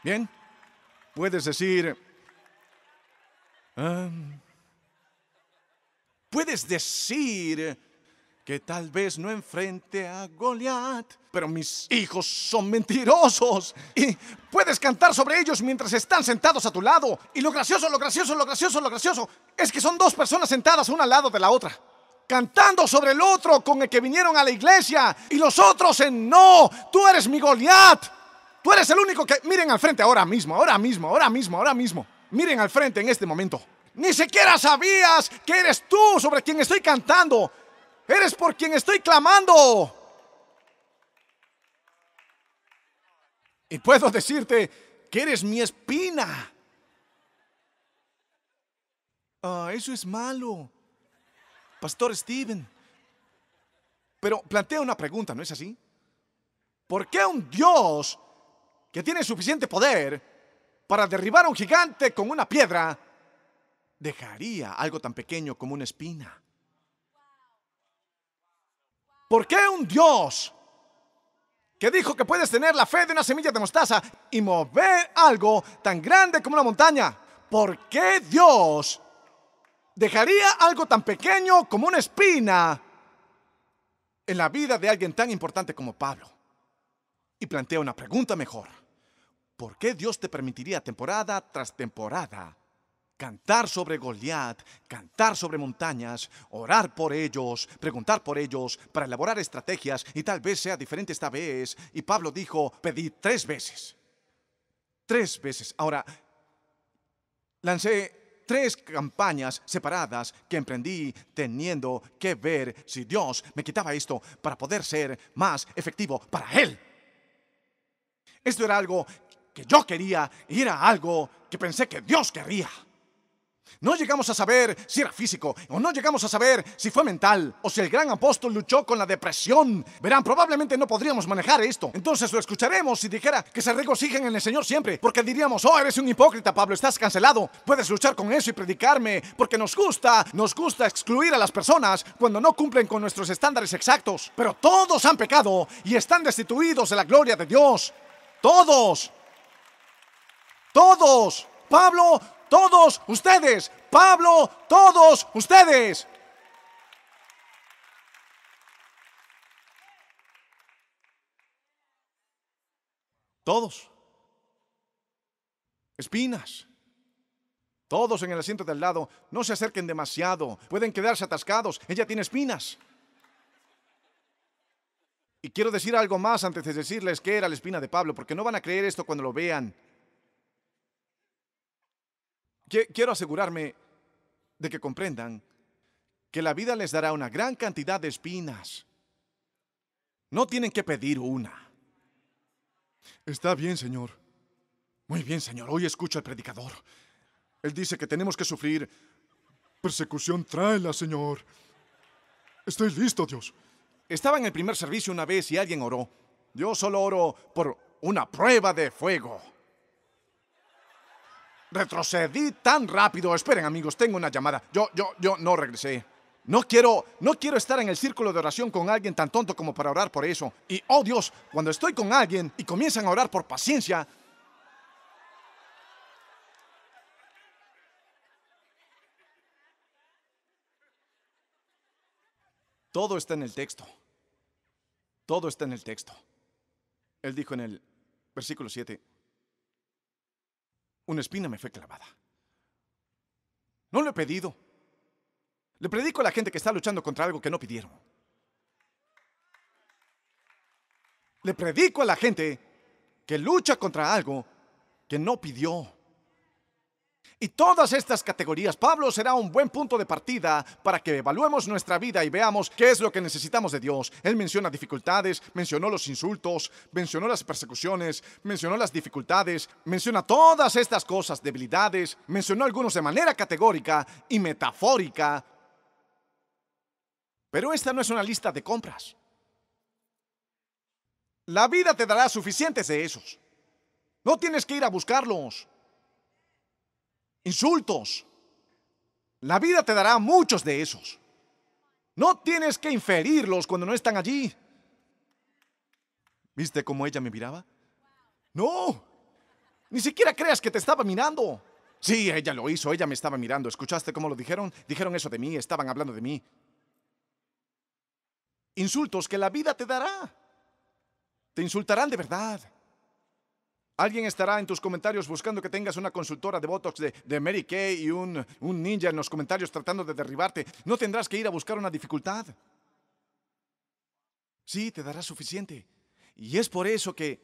Bien, puedes decir. puedes decir que tal vez no enfrente a Goliat, pero mis hijos son mentirosos y puedes cantar sobre ellos mientras están sentados a tu lado. Y lo gracioso, lo gracioso, lo gracioso, lo gracioso es que son dos personas sentadas una al lado de la otra, cantando sobre el otro con el que vinieron a la iglesia y los otros en no, tú eres mi Goliat. Tú eres el único que miren al frente ahora mismo, ahora mismo, ahora mismo, ahora mismo. Miren al frente en este momento. Ni siquiera sabías que eres tú sobre quien estoy cantando. Eres por quien estoy clamando. Y puedo decirte que eres mi espina. Ah, eso es malo. Pastor Steven. Pero plantea una pregunta, ¿no es así? ¿Por qué un Dios que tiene suficiente poder para derribar a un gigante con una piedra dejaría algo tan pequeño como una espina? ¿Por qué un Dios que dijo que puedes tener la fe de una semilla de mostaza y mover algo tan grande como una montaña? ¿Por qué Dios dejaría algo tan pequeño como una espina en la vida de alguien tan importante como Pablo? Y plantea una pregunta mejor. ¿Por qué Dios te permitiría temporada tras temporada cantar sobre Goliat, cantar sobre montañas, orar por ellos, preguntar por ellos, para elaborar estrategias y tal vez sea diferente esta vez. Y Pablo dijo, pedí tres veces, tres veces. Ahora, lancé tres campañas separadas que emprendí teniendo que ver si Dios me quitaba esto para poder ser más efectivo para Él. Esto era algo que yo quería y era algo que pensé que Dios querría. No llegamos a saber si era físico o no llegamos a saber si fue mental o si el gran apóstol luchó con la depresión. Verán, probablemente no podríamos manejar esto. Entonces lo escucharemos si dijera que se regocijen en el Señor siempre, porque diríamos, oh, eres un hipócrita, Pablo, estás cancelado. Puedes luchar con eso y predicarme, porque nos gusta, nos gusta excluir a las personas cuando no cumplen con nuestros estándares exactos. Pero todos han pecado y están destituidos de la gloria de Dios. Todos. Todos. Pablo todos ustedes. Pablo, todos ustedes. Todos. Espinas. Todos en el asiento de al lado, no se acerquen demasiado. Pueden quedarse atascados. Ella tiene espinas. Y quiero decir algo más antes de decirles que era la espina de Pablo, porque no van a creer esto cuando lo vean. Quiero asegurarme de que comprendan que la vida les dará una gran cantidad de espinas. No tienen que pedir una. Está bien, Señor. Muy bien, Señor. Hoy escucho al predicador. Él dice que tenemos que sufrir. Persecución, tráela, Señor. Estoy listo, Dios. Estaba en el primer servicio una vez y alguien oró. Yo solo oro por una prueba de fuego. Retrocedí tan rápido. Esperen, amigos, tengo una llamada. Yo, yo, yo no regresé. No quiero, no quiero estar en el círculo de oración con alguien tan tonto como para orar por eso. Y, oh Dios, cuando estoy con alguien y comienzan a orar por paciencia, Todo está en el texto. Todo está en el texto. Él dijo en el versículo 7, una espina me fue clavada. No lo he pedido. Le predico a la gente que está luchando contra algo que no pidieron. Le predico a la gente que lucha contra algo que no pidió. Y todas estas categorías, Pablo, será un buen punto de partida para que evaluemos nuestra vida y veamos qué es lo que necesitamos de Dios. Él menciona dificultades, mencionó los insultos, mencionó las persecuciones, mencionó las dificultades, menciona todas estas cosas, debilidades, mencionó algunos de manera categórica y metafórica. Pero esta no es una lista de compras. La vida te dará suficientes de esos. No tienes que ir a buscarlos insultos. La vida te dará muchos de esos. No tienes que inferirlos cuando no están allí. ¿Viste cómo ella me miraba? No, ni siquiera creas que te estaba mirando. Sí, ella lo hizo, ella me estaba mirando. ¿Escuchaste cómo lo dijeron? Dijeron eso de mí, estaban hablando de mí. Insultos que la vida te dará. Te insultarán de verdad. Alguien estará en tus comentarios buscando que tengas una consultora de Botox de, Mary Kay y un, ninja en los comentarios tratando de derribarte. No tendrás que ir a buscar una dificultad. Sí, te dará suficiente. Y es por eso que,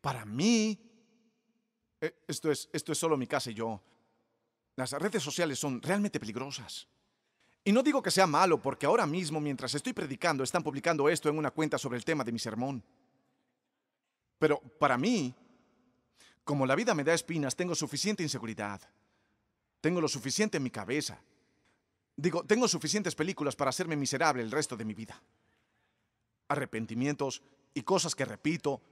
para mí, eh, esto es, esto es solo mi casa y yo, las redes sociales son realmente peligrosas. Y no digo que sea malo, porque ahora mismo, mientras estoy predicando, están publicando esto en una cuenta sobre el tema de mi sermón. Pero para mí, como la vida me da espinas, tengo suficiente inseguridad. Tengo lo suficiente en mi cabeza. Digo, tengo suficientes películas para hacerme miserable el resto de mi vida. Arrepentimientos y cosas que repito,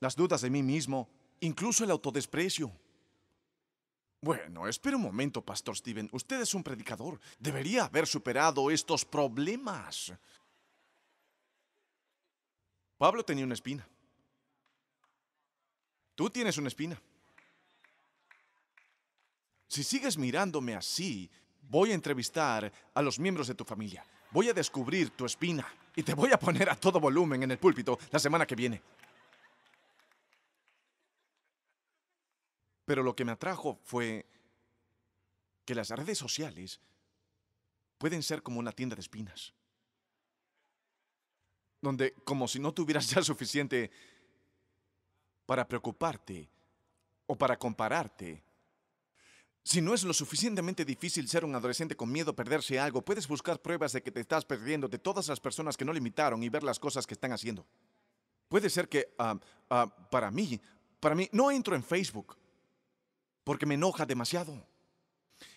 las dudas de mí mismo, incluso el autodesprecio. Bueno, espera un momento, Pastor Steven. Usted es un predicador. Debería haber superado estos problemas. Pablo tenía una espina. Tú tienes una espina. Si sigues mirándome así, voy a entrevistar a los miembros de tu familia. Voy a descubrir tu espina y te voy a poner a todo volumen en el púlpito la semana que viene. Pero lo que me atrajo fue que las redes sociales pueden ser como una tienda de espinas, donde como si no tuvieras ya suficiente para preocuparte o para compararte. Si no es lo suficientemente difícil ser un adolescente con miedo a perderse algo, puedes buscar pruebas de que te estás perdiendo de todas las personas que no limitaron y ver las cosas que están haciendo. Puede ser que, ah, ah, para mí, para mí, no entro en Facebook porque me enoja demasiado.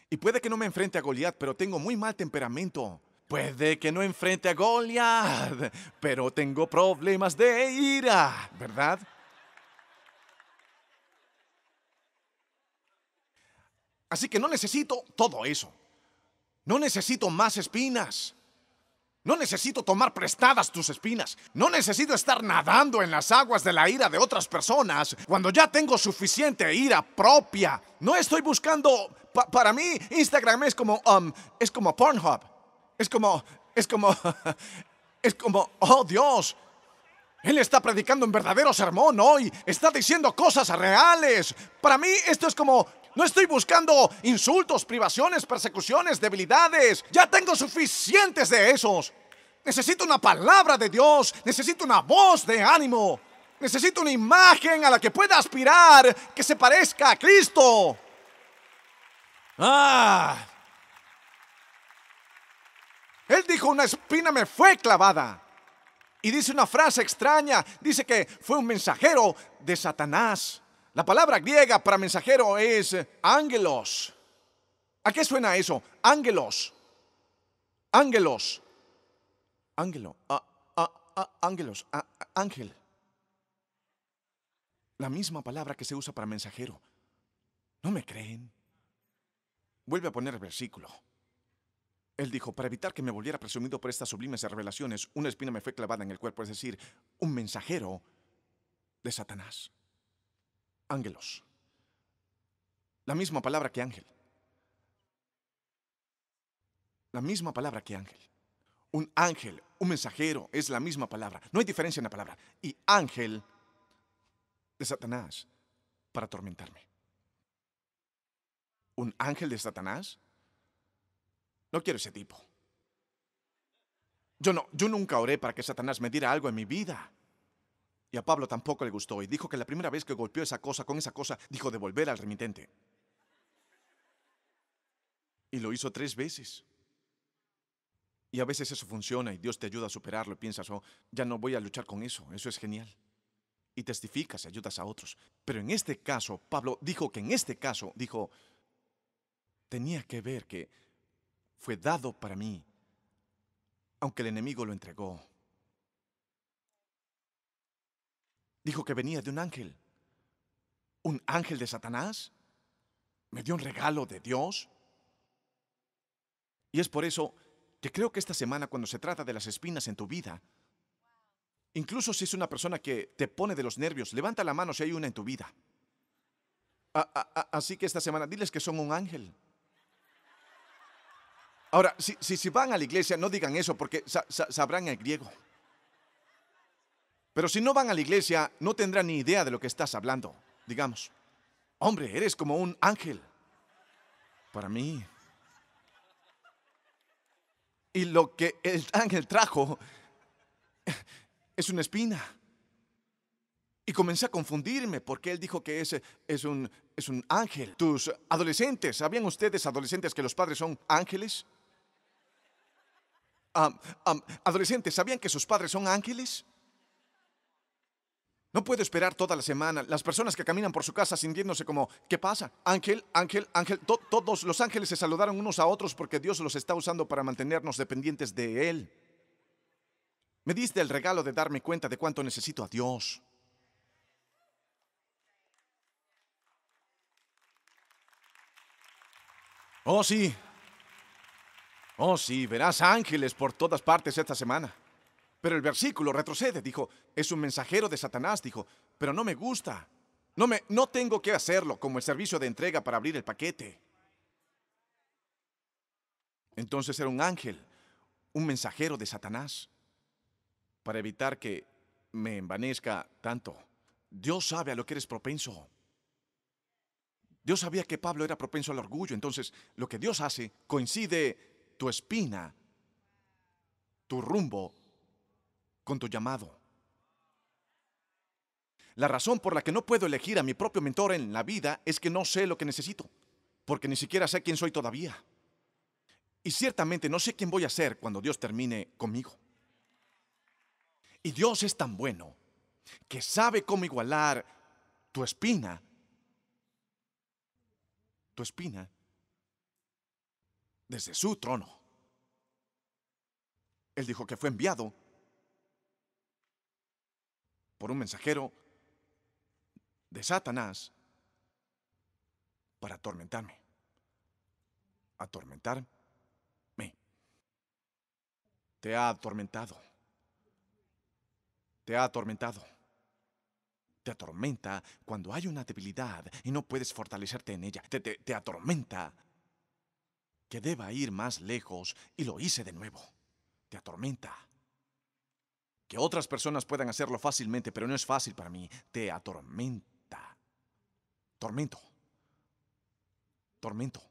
Y puede que no me enfrente a Goliat, pero tengo muy mal temperamento. Puede que no enfrente a Goliat, pero tengo problemas de ira, ¿verdad? Así que no necesito todo eso. No necesito más espinas. No necesito tomar prestadas tus espinas. No necesito estar nadando en las aguas de la ira de otras personas cuando ya tengo suficiente ira propia. No estoy buscando. para mí, Instagram es como. Um, es como Pornhub. Es como. Es como. Es como. Oh Dios. Él está predicando un verdadero sermón hoy. Está diciendo cosas reales. Para mí, esto es como no estoy buscando insultos, privaciones, persecuciones, debilidades. Ya tengo suficientes de esos. Necesito una palabra de Dios. Necesito una voz de ánimo. Necesito una imagen a la que pueda aspirar que se parezca a Cristo. Ah. Él dijo, una espina me fue clavada. Y dice una frase extraña. Dice que fue un mensajero de Satanás. La palabra griega para mensajero es eh, ángelos. ¿A qué suena eso? Ángelos. Ángelos. Ángelo. Ah, ah, ah, ángelos. Ángel. La misma palabra que se usa para mensajero. ¿No me creen? Vuelve a poner el versículo. Él dijo, para evitar que me volviera presumido por estas sublimes revelaciones, una espina me fue clavada en el cuerpo, es decir, un mensajero de Satanás ángelos. La misma palabra que ángel. La misma palabra que ángel. Un ángel, un mensajero, es la misma palabra. No hay diferencia en la palabra. Y ángel de Satanás para atormentarme. ¿Un ángel de Satanás? No quiero ese tipo. Yo no, yo nunca oré para que Satanás me diera algo en mi vida. Y a Pablo tampoco le gustó y dijo que la primera vez que golpeó esa cosa con esa cosa, dijo devolver al remitente. Y lo hizo tres veces. Y a veces eso funciona y Dios te ayuda a superarlo y piensas, oh, ya no voy a luchar con eso, eso es genial. Y testificas y ayudas a otros. Pero en este caso, Pablo dijo que en este caso, dijo, tenía que ver que fue dado para mí, aunque el enemigo lo entregó. Dijo que venía de un ángel. ¿Un ángel de Satanás? ¿Me dio un regalo de Dios? Y es por eso que creo que esta semana cuando se trata de las espinas en tu vida, incluso si es una persona que te pone de los nervios, levanta la mano si hay una en tu vida. así que esta semana diles que son un ángel. Ahora, si, van a la iglesia, no digan eso porque sabrán el griego. Pero si no van a la iglesia, no tendrán ni idea de lo que estás hablando. Digamos, hombre, eres como un ángel. Para mí. Y lo que el ángel trajo es una espina. Y comencé a confundirme porque él dijo que ese es un, ángel. Tus adolescentes, ¿sabían ustedes adolescentes que los padres son ángeles? Ah, ah, adolescentes, ¿sabían que sus padres son ángeles? No puedo esperar toda la semana. Las personas que caminan por su casa sintiéndose como, ¿qué pasa? Ángel, ángel, ángel. todos los ángeles se saludaron unos a otros porque Dios los está usando para mantenernos dependientes de Él. Me diste el regalo de darme cuenta de cuánto necesito a Dios. Oh, sí. Oh, sí, verás ángeles por todas partes esta semana. Pero el versículo retrocede, dijo, es un mensajero de Satanás, dijo, pero no me gusta. No, me, no tengo que hacerlo como el servicio de entrega para abrir el paquete. Entonces era un ángel, un mensajero de Satanás. Para evitar que me envanezca tanto, Dios sabe a lo que eres propenso. Dios sabía que Pablo era propenso al orgullo, entonces lo que Dios hace coincide tu espina, tu rumbo con tu llamado. La razón por la que no puedo elegir a mi propio mentor en la vida es que no sé lo que necesito, porque ni siquiera sé quién soy todavía. Y ciertamente no sé quién voy a ser cuando Dios termine conmigo. Y Dios es tan bueno que sabe cómo igualar tu espina, tu espina, desde su trono. Él dijo que fue enviado por un mensajero de Satanás para atormentarme. Atormentarme. Te ha atormentado. Te ha atormentado. Te atormenta cuando hay una debilidad y no puedes fortalecerte en ella. Te, te atormenta que deba ir más lejos y lo hice de nuevo. Te atormenta que otras personas puedan hacerlo fácilmente, pero no es fácil para mí. Te atormenta. Tormento. Tormento.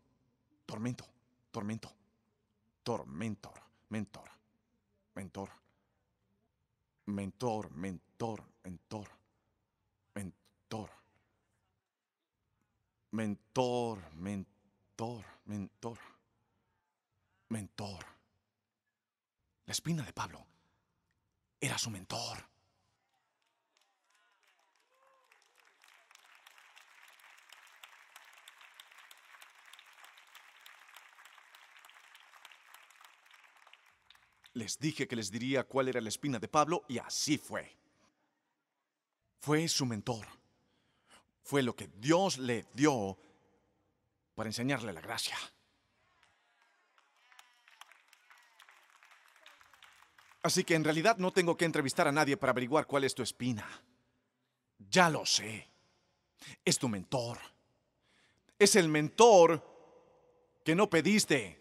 Tormento. Tormento. Tormentor. Mentor. Mentor. Mentor. Mentor. Mentor. Mentor. Mentor. Mentor. Mentor. Mentor. La espina de Pablo era su mentor. Les dije que les diría cuál era la espina de Pablo y así fue. Fue su mentor. Fue lo que Dios le dio para enseñarle la gracia. Así que en realidad no tengo que entrevistar a nadie para averiguar cuál es tu espina. Ya lo sé. Es tu mentor. Es el mentor que no pediste.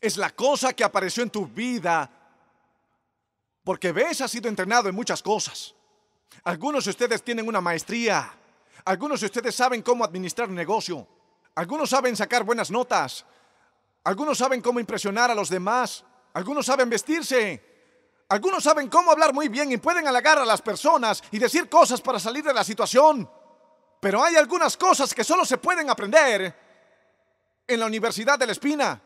Es la cosa que apareció en tu vida. Porque ves, has sido entrenado en muchas cosas. Algunos de ustedes tienen una maestría. Algunos de ustedes saben cómo administrar un negocio. Algunos saben sacar buenas notas. Algunos saben cómo impresionar a los demás. Algunos saben vestirse. Algunos saben cómo hablar muy bien y pueden halagar a las personas y decir cosas para salir de la situación. Pero hay algunas cosas que solo se pueden aprender en la Universidad de la Espina.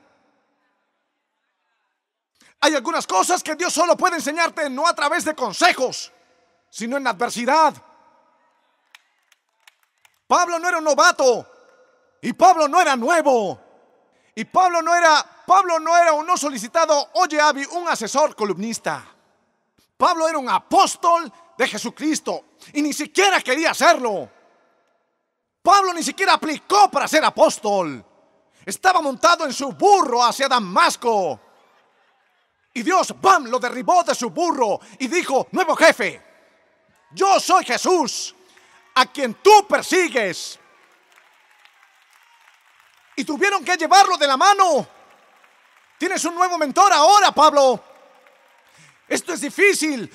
Hay algunas cosas que Dios solo puede enseñarte no a través de consejos, sino en adversidad. Pablo no era un novato y Pablo no era nuevo y Pablo no era Pablo no era un no solicitado, oye Abby, un asesor columnista. Pablo era un apóstol de Jesucristo y ni siquiera quería hacerlo. Pablo ni siquiera aplicó para ser apóstol. Estaba montado en su burro hacia Damasco. Y Dios, bam, lo derribó de su burro y dijo, nuevo jefe, yo soy Jesús, a quien tú persigues. Y tuvieron que llevarlo de la mano Tienes un nuevo mentor ahora, Pablo. Esto es difícil,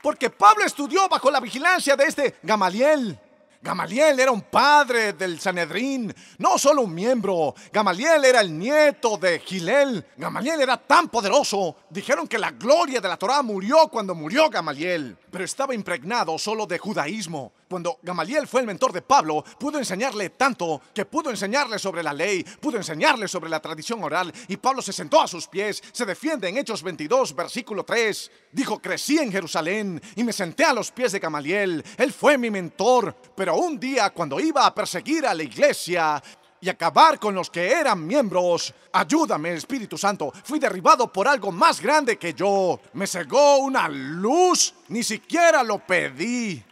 porque Pablo estudió bajo la vigilancia de este Gamaliel. Gamaliel era un padre del Sanedrín, no solo un miembro. Gamaliel era el nieto de Gilel. Gamaliel era tan poderoso. Dijeron que la gloria de la Torá murió cuando murió Gamaliel pero estaba impregnado solo de judaísmo. Cuando Gamaliel fue el mentor de Pablo, pudo enseñarle tanto que pudo enseñarle sobre la ley, pudo enseñarle sobre la tradición oral, y Pablo se sentó a sus pies, se defiende en Hechos 22, versículo 3. Dijo, crecí en Jerusalén y me senté a los pies de Gamaliel, él fue mi mentor, pero un día cuando iba a perseguir a la iglesia, y acabar con los que eran miembros. Ayúdame, Espíritu Santo. Fui derribado por algo más grande que yo. Me cegó una luz. Ni siquiera lo pedí.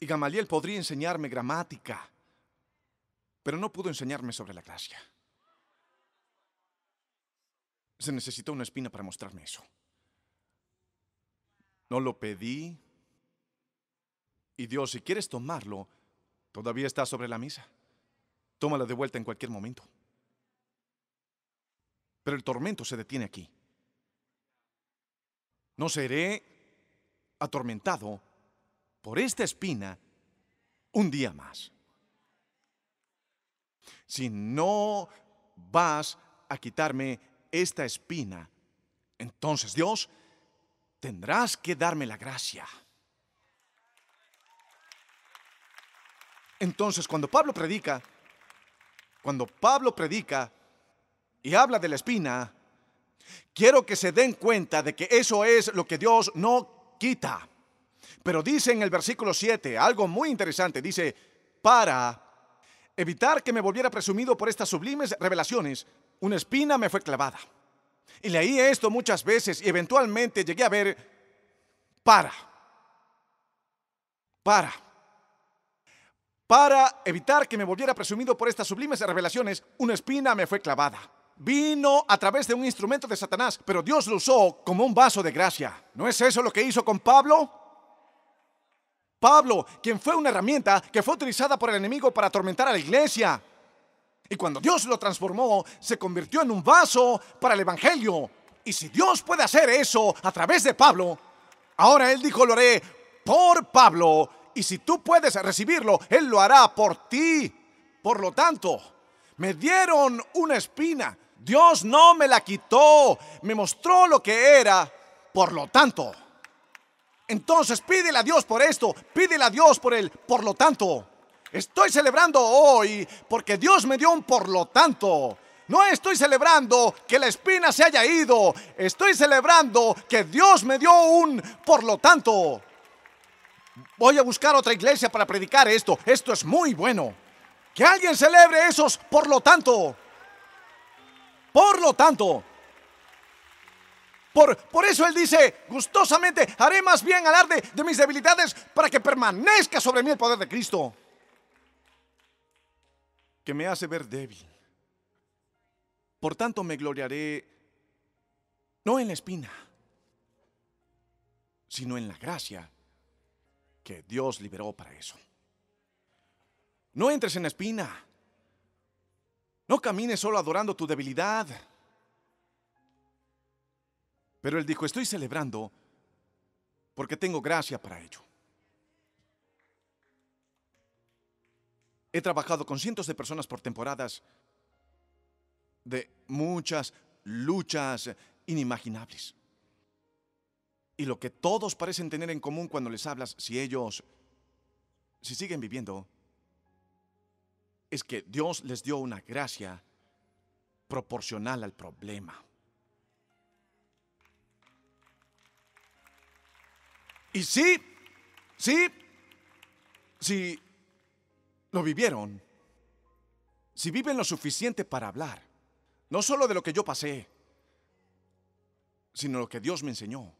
Y Gamaliel podría enseñarme gramática, pero no pudo enseñarme sobre la gracia. Se necesitó una espina para mostrarme eso. No lo pedí, y Dios, si quieres tomarlo, todavía está sobre la mesa. Tómala de vuelta en cualquier momento. Pero el tormento se detiene aquí. No seré atormentado por esta espina un día más. Si no vas a quitarme esta espina, entonces Dios, tendrás que darme la gracia. Entonces, cuando Pablo predica, cuando Pablo predica y habla de la espina, quiero que se den cuenta de que eso es lo que Dios no quita. Pero dice en el versículo 7 algo muy interesante, dice, para evitar que me volviera presumido por estas sublimes revelaciones, una espina me fue clavada. Y leí esto muchas veces y eventualmente llegué a ver, para, para. Para evitar que me volviera presumido por estas sublimes revelaciones, una espina me fue clavada. Vino a través de un instrumento de Satanás, pero Dios lo usó como un vaso de gracia. ¿No es eso lo que hizo con Pablo? Pablo, quien fue una herramienta que fue utilizada por el enemigo para atormentar a la iglesia. Y cuando Dios lo transformó, se convirtió en un vaso para el Evangelio. Y si Dios puede hacer eso a través de Pablo, ahora Él dijo, lo haré por Pablo y si tú puedes recibirlo, Él lo hará por ti. Por lo tanto, me dieron una espina. Dios no me la quitó. Me mostró lo que era. Por lo tanto. Entonces pídele a Dios por esto. Pídele a Dios por el por lo tanto. Estoy celebrando hoy porque Dios me dio un por lo tanto. No estoy celebrando que la espina se haya ido. Estoy celebrando que Dios me dio un por lo tanto. Voy a buscar otra iglesia para predicar esto. Esto es muy bueno. Que alguien celebre esos, por lo tanto. Por lo tanto. Por, por eso él dice, gustosamente haré más bien alarde de mis debilidades para que permanezca sobre mí el poder de Cristo. Que me hace ver débil. Por tanto me gloriaré no en la espina, sino en la gracia que Dios liberó para eso. No entres en espina. No camines solo adorando tu debilidad. Pero él dijo, estoy celebrando porque tengo gracia para ello. He trabajado con cientos de personas por temporadas de muchas luchas inimaginables y lo que todos parecen tener en común cuando les hablas, si ellos, si siguen viviendo, es que Dios les dio una gracia proporcional al problema. Y sí, sí, si lo vivieron, si viven lo suficiente para hablar, no solo de lo que yo pasé, sino lo que Dios me enseñó.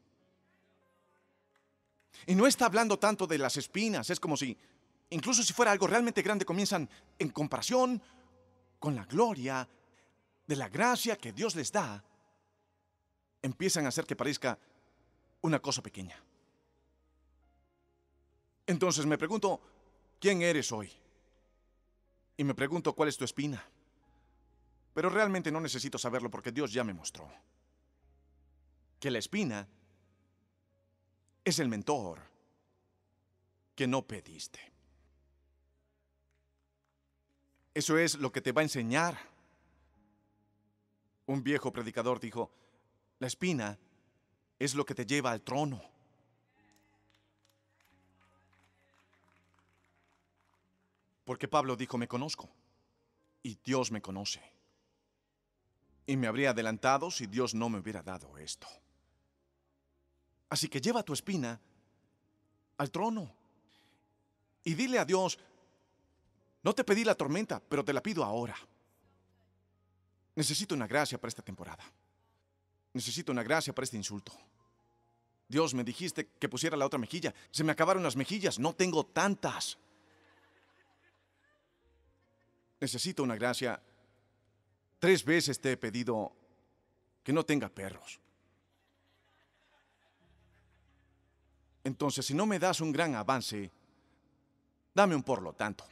Y no está hablando tanto de las espinas, es como si, incluso si fuera algo realmente grande, comienzan en comparación con la gloria de la gracia que Dios les da, empiezan a hacer que parezca una cosa pequeña. Entonces me pregunto, ¿quién eres hoy? Y me pregunto, ¿cuál es tu espina? Pero realmente no necesito saberlo porque Dios ya me mostró que la espina es el mentor que no pediste. Eso es lo que te va a enseñar. Un viejo predicador dijo, la espina es lo que te lleva al trono. Porque Pablo dijo, me conozco y Dios me conoce. Y me habría adelantado si Dios no me hubiera dado esto. Así que lleva tu espina al trono y dile a Dios, no te pedí la tormenta, pero te la pido ahora. Necesito una gracia para esta temporada. Necesito una gracia para este insulto. Dios, me dijiste que pusiera la otra mejilla. Se me acabaron las mejillas, no tengo tantas. Necesito una gracia. Tres veces te he pedido que no tenga perros. Entonces, si no me das un gran avance, dame un por lo tanto.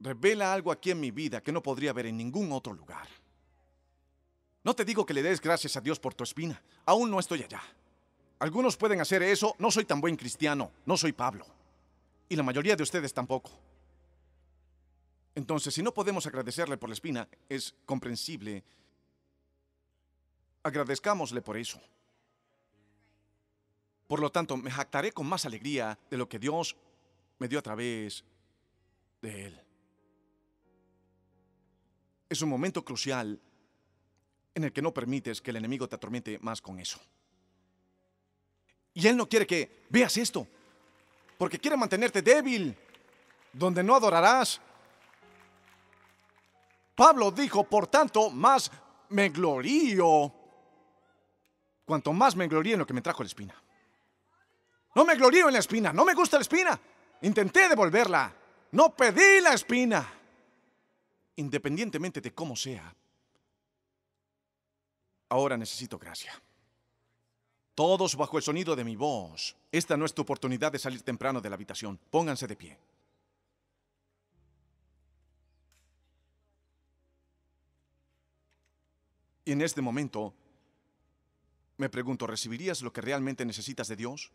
Revela algo aquí en mi vida que no podría ver en ningún otro lugar. No te digo que le des gracias a Dios por tu espina. Aún no estoy allá. Algunos pueden hacer eso. No soy tan buen cristiano. No soy Pablo. Y la mayoría de ustedes tampoco. Entonces, si no podemos agradecerle por la espina, es comprensible. Agradezcámosle por eso. Por lo tanto, me jactaré con más alegría de lo que Dios me dio a través de Él. Es un momento crucial en el que no permites que el enemigo te atormente más con eso. Y Él no quiere que veas esto, porque quiere mantenerte débil, donde no adorarás. Pablo dijo, por tanto, más me glorío, cuanto más me glorío en lo que me trajo la espina. No me glorío en la espina, no me gusta la espina. Intenté devolverla, no pedí la espina. Independientemente de cómo sea, ahora necesito gracia. Todos bajo el sonido de mi voz. Esta no es tu oportunidad de salir temprano de la habitación. Pónganse de pie. Y en este momento, me pregunto, ¿recibirías lo que realmente necesitas de Dios?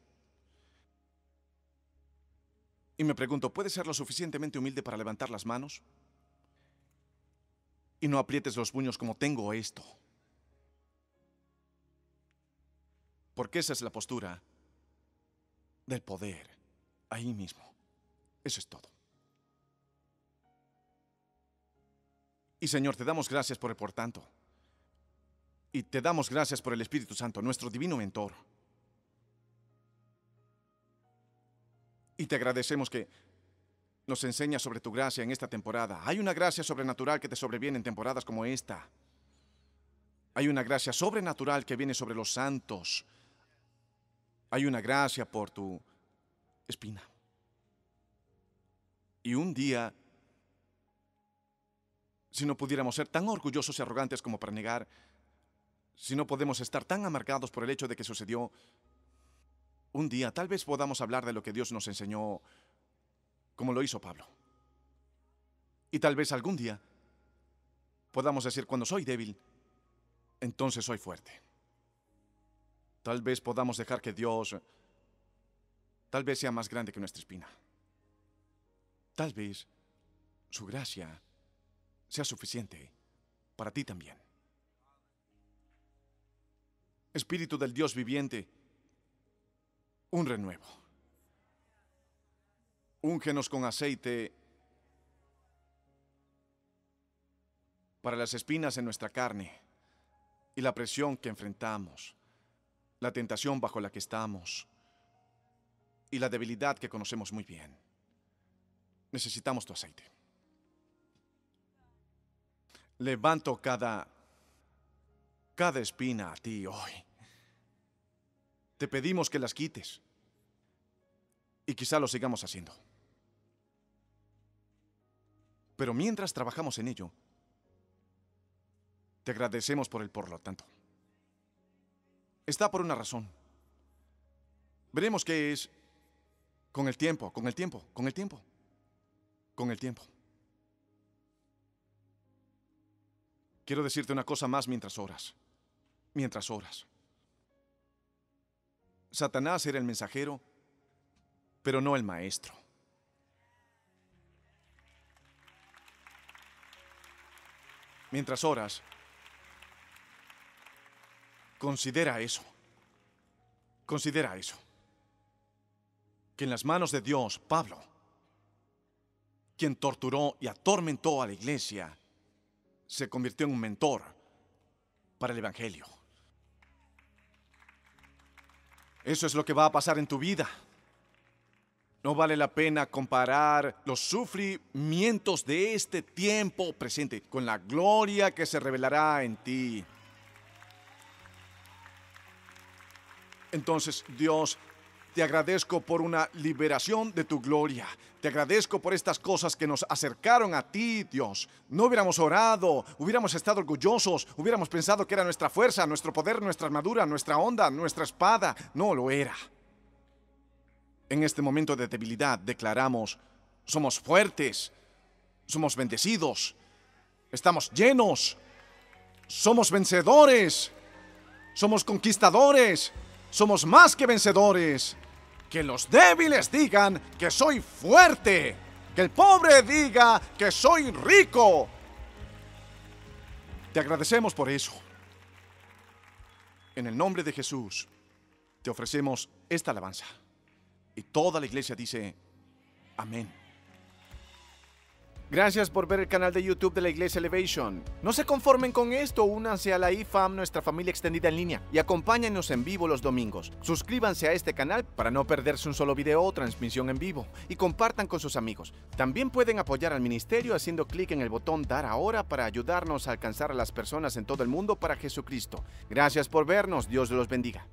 Y me pregunto, ¿puedes ser lo suficientemente humilde para levantar las manos? Y no aprietes los puños como tengo esto. Porque esa es la postura del poder ahí mismo. Eso es todo. Y Señor, te damos gracias por el por tanto. Y te damos gracias por el Espíritu Santo, nuestro divino mentor. Y te agradecemos que nos enseñas sobre tu gracia en esta temporada. Hay una gracia sobrenatural que te sobreviene en temporadas como esta. Hay una gracia sobrenatural que viene sobre los santos. Hay una gracia por tu espina. Y un día, si no pudiéramos ser tan orgullosos y arrogantes como para negar, si no podemos estar tan amargados por el hecho de que sucedió, un día tal vez podamos hablar de lo que Dios nos enseñó como lo hizo Pablo. Y tal vez algún día podamos decir, cuando soy débil, entonces soy fuerte. Tal vez podamos dejar que Dios tal vez sea más grande que nuestra espina. Tal vez su gracia sea suficiente para ti también. Espíritu del Dios viviente, un renuevo. Úngenos con aceite para las espinas en nuestra carne y la presión que enfrentamos, la tentación bajo la que estamos y la debilidad que conocemos muy bien. Necesitamos tu aceite. Levanto cada cada espina a ti hoy te pedimos que las quites. Y quizá lo sigamos haciendo. Pero mientras trabajamos en ello, te agradecemos por el por lo tanto. Está por una razón. Veremos qué es con el tiempo, con el tiempo, con el tiempo, con el tiempo. Quiero decirte una cosa más mientras horas, mientras horas. Satanás era el mensajero, pero no el maestro. Mientras horas, considera eso. Considera eso. Que en las manos de Dios, Pablo, quien torturó y atormentó a la iglesia, se convirtió en un mentor para el Evangelio. Eso es lo que va a pasar en tu vida. No vale la pena comparar los sufrimientos de este tiempo presente con la gloria que se revelará en ti. Entonces Dios te agradezco por una liberación de tu gloria. Te agradezco por estas cosas que nos acercaron a ti, Dios. No hubiéramos orado, hubiéramos estado orgullosos, hubiéramos pensado que era nuestra fuerza, nuestro poder, nuestra armadura, nuestra onda, nuestra espada. No lo era. En este momento de debilidad declaramos, somos fuertes, somos bendecidos, estamos llenos, somos vencedores, somos conquistadores somos más que vencedores. Que los débiles digan que soy fuerte. Que el pobre diga que soy rico. Te agradecemos por eso. En el nombre de Jesús, te ofrecemos esta alabanza. Y toda la iglesia dice, amén. Gracias por ver el canal de YouTube de la Iglesia Elevation. No se conformen con esto, únanse a la IFAM, nuestra familia extendida en línea, y acompáñenos en vivo los domingos. Suscríbanse a este canal para no perderse un solo video o transmisión en vivo, y compartan con sus amigos. También pueden apoyar al ministerio haciendo clic en el botón Dar ahora para ayudarnos a alcanzar a las personas en todo el mundo para Jesucristo. Gracias por vernos, Dios los bendiga.